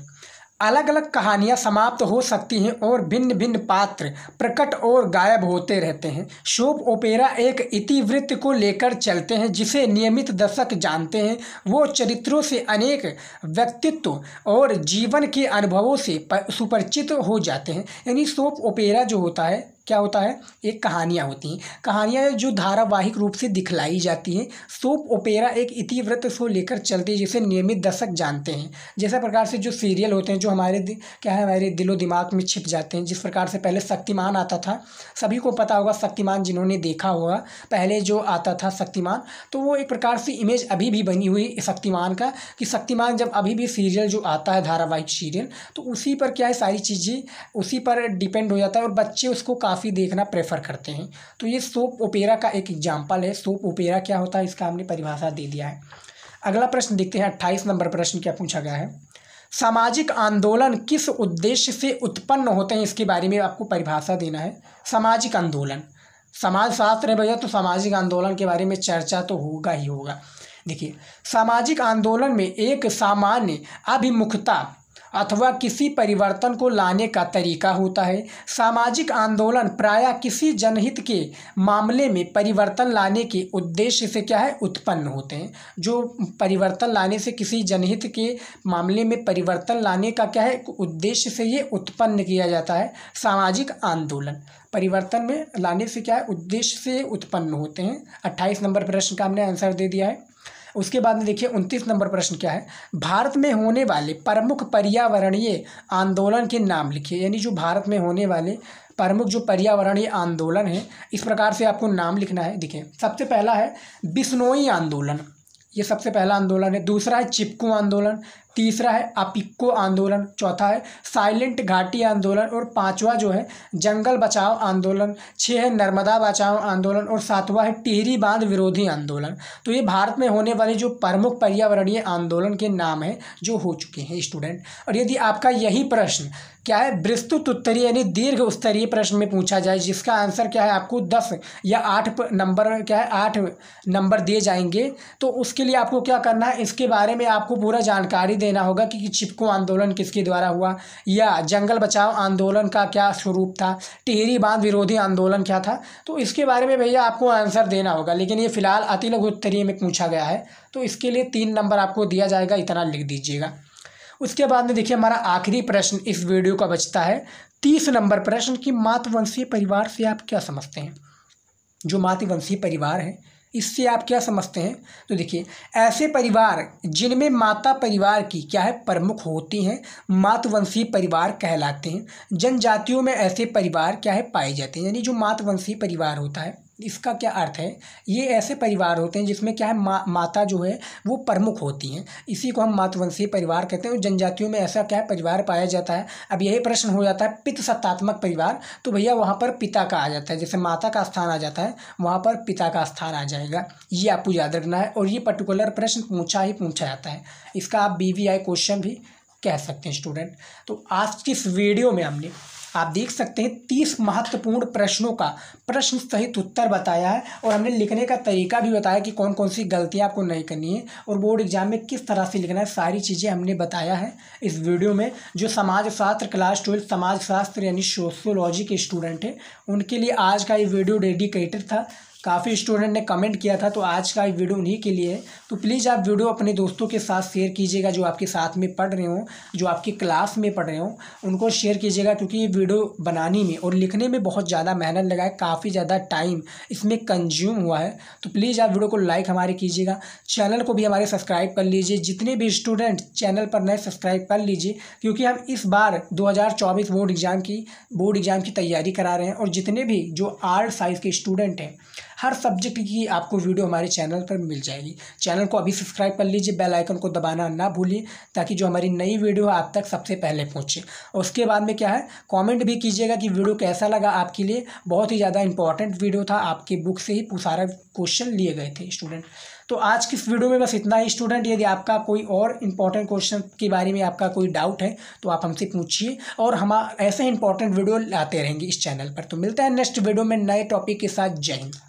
अलग अलग कहानियाँ समाप्त हो सकती हैं और भिन्न भिन्न पात्र प्रकट और गायब होते रहते हैं शोप ओपेरा एक इतिवृत्त को लेकर चलते हैं जिसे नियमित दर्शक जानते हैं वो चरित्रों से अनेक व्यक्तित्व और जीवन के अनुभवों से सुपरिचित हो जाते हैं यानी सोप ओपेरा जो होता है क्या होता है एक कहानियाँ होती हैं कहानियाँ जो धारावाहिक रूप से दिखलाई जाती हैं सोप ओपेरा एक इतिवृत्त शो लेकर चलती है जिसे नियमित दर्शक जानते हैं जैसे प्रकार से जो सीरियल होते हैं जो हमारे क्या है हमारे दिलो दिमाग में छिप जाते हैं जिस प्रकार से पहले शक्तिमान आता था सभी को पता होगा शक्तिमान जिन्होंने देखा होगा पहले जो आता था शक्तिमान तो वो एक प्रकार से इमेज अभी भी बनी हुई शक्तिमान का कि शक्तिमान जब अभी भी सीरियल जो आता है धारावाहिक सीरियल तो उसी पर क्या है सारी चीज़ें उसी पर डिपेंड हो जाता है और बच्चे उसको काफ़ी काफ़ी देखना प्रेफर करते हैं तो ये सोप ओपेरा का एक एग्जाम्पल है सोप ओपेरा क्या होता है इसका हमने परिभाषा दे दिया है अगला प्रश्न देखते हैं अट्ठाईस नंबर प्रश्न क्या पूछा गया है सामाजिक आंदोलन किस उद्देश्य से उत्पन्न होते हैं इसके बारे में आपको परिभाषा देना है सामाजिक आंदोलन समाजशास्त्र है भैया तो सामाजिक आंदोलन के बारे में चर्चा तो होगा ही होगा देखिए सामाजिक आंदोलन में एक सामान्य अभिमुखता अथवा किसी परिवर्तन को लाने का तरीका होता है सामाजिक आंदोलन प्रायः किसी जनहित के मामले में परिवर्तन लाने के उद्देश्य से क्या है उत्पन्न होते हैं जो परिवर्तन लाने से किसी जनहित के मामले में परिवर्तन लाने का क्या है उद्देश्य से ये उत्पन्न किया जाता है सामाजिक आंदोलन परिवर्तन में लाने से क्या है उद्देश्य से उत्पन्न होते हैं अट्ठाईस नंबर प्रश्न का हमने आंसर दे दिया है उसके बाद में देखिए उनतीस नंबर प्रश्न क्या है भारत में होने वाले प्रमुख पर्यावरणीय आंदोलन के नाम लिखिए यानी जो भारत में होने वाले प्रमुख जो पर्यावरणीय आंदोलन है इस प्रकार से आपको नाम लिखना है देखिए सबसे पहला है बिश्नोई आंदोलन ये सबसे पहला आंदोलन है दूसरा है चिपकू आंदोलन तीसरा है अपिक्को आंदोलन चौथा है साइलेंट घाटी आंदोलन और पांचवा जो है जंगल बचाओ आंदोलन छः है नर्मदा बचाओ आंदोलन और सातवां है टिहरी बांध विरोधी आंदोलन तो ये भारत में होने वाले जो प्रमुख पर्यावरणीय आंदोलन के नाम है जो हो चुके हैं स्टूडेंट और यदि आपका यही प्रश्न क्या है विस्तृत उत्तरीय यानी दीर्घ उत्तरीय प्रश्न में पूछा जाए जिसका आंसर क्या है आपको दस या आठ नंबर क्या है आठ नंबर दिए जाएंगे तो उसके लिए आपको क्या करना है इसके बारे में आपको पूरा जानकारी देना होगा कि चिपको आंदोलन किसके द्वारा हुआ या जंगल बचाओ आंदोलन का क्या स्वरूप था टिहरी बांध विरोधी आंदोलन क्या था तो इसके बारे में भैया आपको आंसर देना होगा लेकिन ये फिलहाल अति लघु उत्तरीय में पूछा गया है तो इसके लिए तीन नंबर आपको दिया जाएगा इतना लिख दीजिएगा उसके बाद में देखिए हमारा आखिरी प्रश्न इस वीडियो का बचता है तीस नंबर प्रश्न कि मातृवंशीय परिवार से आप क्या समझते हैं जो मातृवंशीय परिवार है इससे आप क्या समझते हैं तो देखिए ऐसे परिवार जिनमें माता परिवार की क्या है प्रमुख होती हैं मातवंशी परिवार कहलाते हैं जनजातियों में ऐसे परिवार क्या है पाए जाते हैं यानी जो मातवंशी परिवार होता है इसका क्या अर्थ है ये ऐसे परिवार होते हैं जिसमें क्या है मा, माता जो है वो प्रमुख होती हैं इसी को हम मातवंशीय परिवार कहते हैं और जनजातियों में ऐसा क्या है परिवार पाया जाता है अब यही प्रश्न हो जाता है पित सत्तात्मक परिवार तो भैया वहाँ पर पिता का आ जाता है जैसे माता का स्थान आ जाता है वहाँ पर पिता का स्थान आ जाएगा ये आपको याद रखना है और ये पर्टिकुलर प्रश्न पूछा ही पूछा जाता है इसका आप बी क्वेश्चन भी कह सकते हैं स्टूडेंट तो आज की इस वीडियो में हमने आप देख सकते हैं तीस महत्वपूर्ण प्रश्नों का प्रश्न सहित उत्तर बताया है और हमने लिखने का तरीका भी बताया कि कौन कौन सी गलतियाँ आपको नहीं करनी है और बोर्ड एग्जाम में किस तरह से लिखना है सारी चीज़ें हमने बताया है इस वीडियो में जो समाजशास्त्र क्लास ट्वेल्थ समाजशास्त्र यानी सोशियोलॉजी के स्टूडेंट हैं उनके लिए आज का ये वीडियो डेडिकेटेड था काफ़ी स्टूडेंट ने कमेंट किया था तो आज का वीडियो उन्हीं के लिए है तो प्लीज़ आप वीडियो अपने दोस्तों के साथ शेयर कीजिएगा जो आपके साथ में पढ़ रहे हों जो आपकी क्लास में पढ़ रहे हों उनको शेयर कीजिएगा क्योंकि ये वीडियो बनाने में और लिखने में बहुत ज़्यादा मेहनत लगा है काफ़ी ज़्यादा टाइम इसमें कंज्यूम हुआ है तो प्लीज़ आप वीडियो को लाइक हमारे कीजिएगा चैनल को भी हमारे सब्सक्राइब कर लीजिए जितने भी स्टूडेंट चैनल पर नए सब्सक्राइब कर लीजिए क्योंकि हम इस बार दो बोर्ड एग्ज़ाम की बोर्ड एग्ज़ाम की तैयारी करा रहे हैं और जितने भी जो आर्ट साइज के स्टूडेंट हैं हर सब्जेक्ट की आपको वीडियो हमारे चैनल पर मिल जाएगी चैनल को अभी सब्सक्राइब कर लीजिए बेल आइकन को दबाना ना भूलिए ताकि जो हमारी नई वीडियो आप तक सबसे पहले पहुँचे और उसके बाद में क्या है कॉमेंट भी कीजिएगा कि वीडियो कैसा लगा आपके लिए बहुत ही ज़्यादा इंपॉर्टेंट वीडियो था आपके बुक से ही सारा क्वेश्चन लिए गए थे स्टूडेंट तो आज की वीडियो में बस इतना ही स्टूडेंट यदि आपका कोई और इंपॉर्टेंट क्वेश्चन के बारे में आपका कोई डाउट है तो आप हमसे पूछिए और हम ऐसे इंपॉर्टेंट वीडियो लाते रहेंगे इस चैनल पर तो मिलता है नेक्स्ट वीडियो में नए टॉपिक के साथ जय हिंद